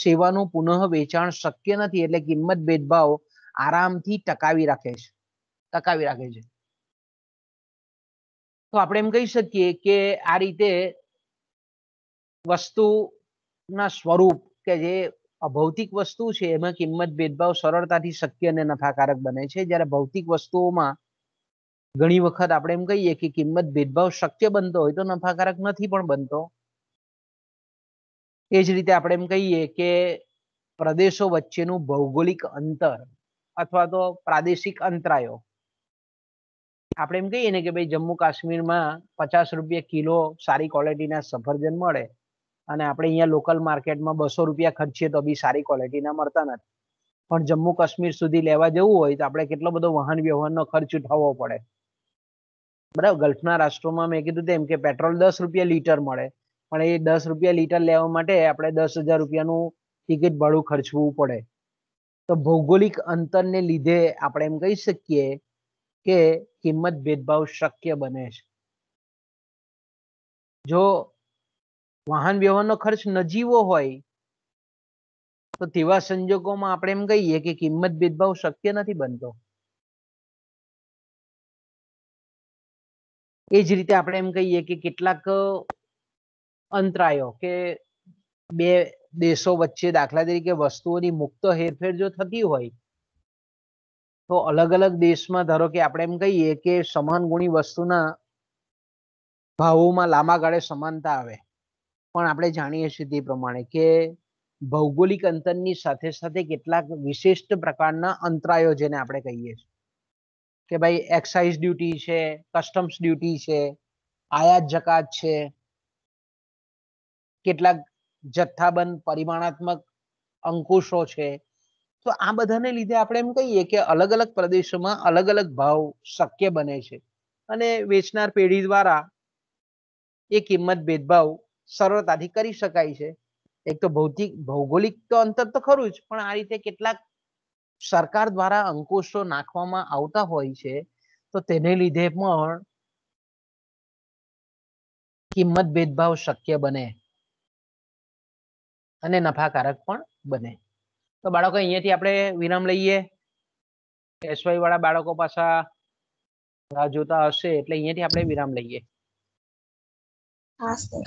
સેવાનું પુનઃ વેચાણ શક્ય નથી એટલે કિંમત ભેદભાવ આરામથી ટકાવી રાખે છે ટકાવી રાખે છે તો આપણે એમ કહી શકીએ કે આ રીતે વસ્તુના સ્વરૂપ કે જે ભૌતિક વસ્તુ છે એમાં કિંમત ભેદભાવ સરળતાથી શક્ય અને નફાકારક બને છે જ્યારે ભૌતિક વસ્તુઓમાં ઘણી વખત આપણે એમ કહીએ કે કિંમત ભેદભાવ શક્ય બનતો હોય તો નફાકારક નથી પણ બનતો એ જ રીતે આપણે એમ કહીએ કે પ્રદેશો વચ્ચેનું ભૌગોલિક અંતર અથવા તો પ્રાદેશિક અંતરાયો આપણે એમ કહીએ ને કે ભાઈ જમ્મુ કાશ્મીરમાં પચાસ રૂપિયા કિલો સારી ક્વોલિટીના સફરજન મળે અને આપણે અહીંયા લોકલ માર્કેટમાં બસો રૂપિયા ખર્ચીએ તો બી સારી ક્વોલિટીના મળતા નથી પણ જમ્મુ કાશ્મીર સુધી લેવા જવું હોય તો આપણે કેટલો બધો વાહન વ્યવહારનો ખર્ચ ઉઠાવવો પડે બરાબર ગલ્ફના રાષ્ટ્રોમાં મેં કીધું તેમ કે પેટ્રોલ દસ રૂપિયા લીટર મળે પણ એ દસ રૂપિયા લીટર લેવા માટે આપણે દસ હજાર રૂપિયાનું ટિકિટ ભાડું ખર્ચવું પડે તો ભૌગોલિક અંતરને લીધે આપણે એમ કહી શકીએ કે કિંમત ભેદભાવ શક્ય બને છે જો વાહન વ્યવહારનો ખર્ચ નજીવો હોય તો તેવા સંજોગોમાં આપણે એમ કહીએ કે કિંમત ભેદભાવ શક્ય નથી બનતો એ જ રીતે આપણે એમ કહીએ કે કેટલાક અંતરાયો કે બે દેશો વચ્ચે દાખલા તરીકે વસ્તુઓની મુક્ત હેરફેર જો થતી હોય તો અલગ અલગ દેશમાં ધારો કે આપણે એમ કહીએ કે સમાન ગુણી વસ્તુના ભાવોમાં લાંબા ગાળે સમાનતા આવે પણ આપણે જાણીએ છીએ તે પ્રમાણે કે ભૌગોલિક અંતરની સાથે સાથે કેટલાક વિશિષ્ટ પ્રકારના અંતરાયો જેને આપણે કહીએ છીએ કે ભાઈ એક્સાઇઝ ડ્યુટી છે કસ્ટમ્સ ડ્યુટી છે આયાત જકાત છે કેટલાક જથ્થાબંધ પરિમાણાત્મક અંકુશો છે તો આ બધાને લીધે આપણે એમ કહીએ કે અલગ અલગ પ્રદેશોમાં અલગ અલગ ભાવ શક્ય બને છે અને વેચનાર પેઢી દ્વારા એ કિંમત ભેદભાવ સરળતાથી કરી શકાય છે એક તો ભૌતિક ભૌગોલિક તો અંતર તો ખરું જ પણ આ રીતે કેટલાક સરકાર દ્વારા અંકુશો નાખવામાં આવતા હોય છે તો તેને લીધે પણ કિંમત ભેદભાવ શક્ય બને અને નફાકારક પણ બને તો બાળકો અહીંયાથી આપણે વિરામ લઈએ એસવાય વાળા બાળકો પાછા રાહ જોતા હશે એટલે અહીંયાથી આપણે વિરામ લઈએ હા સર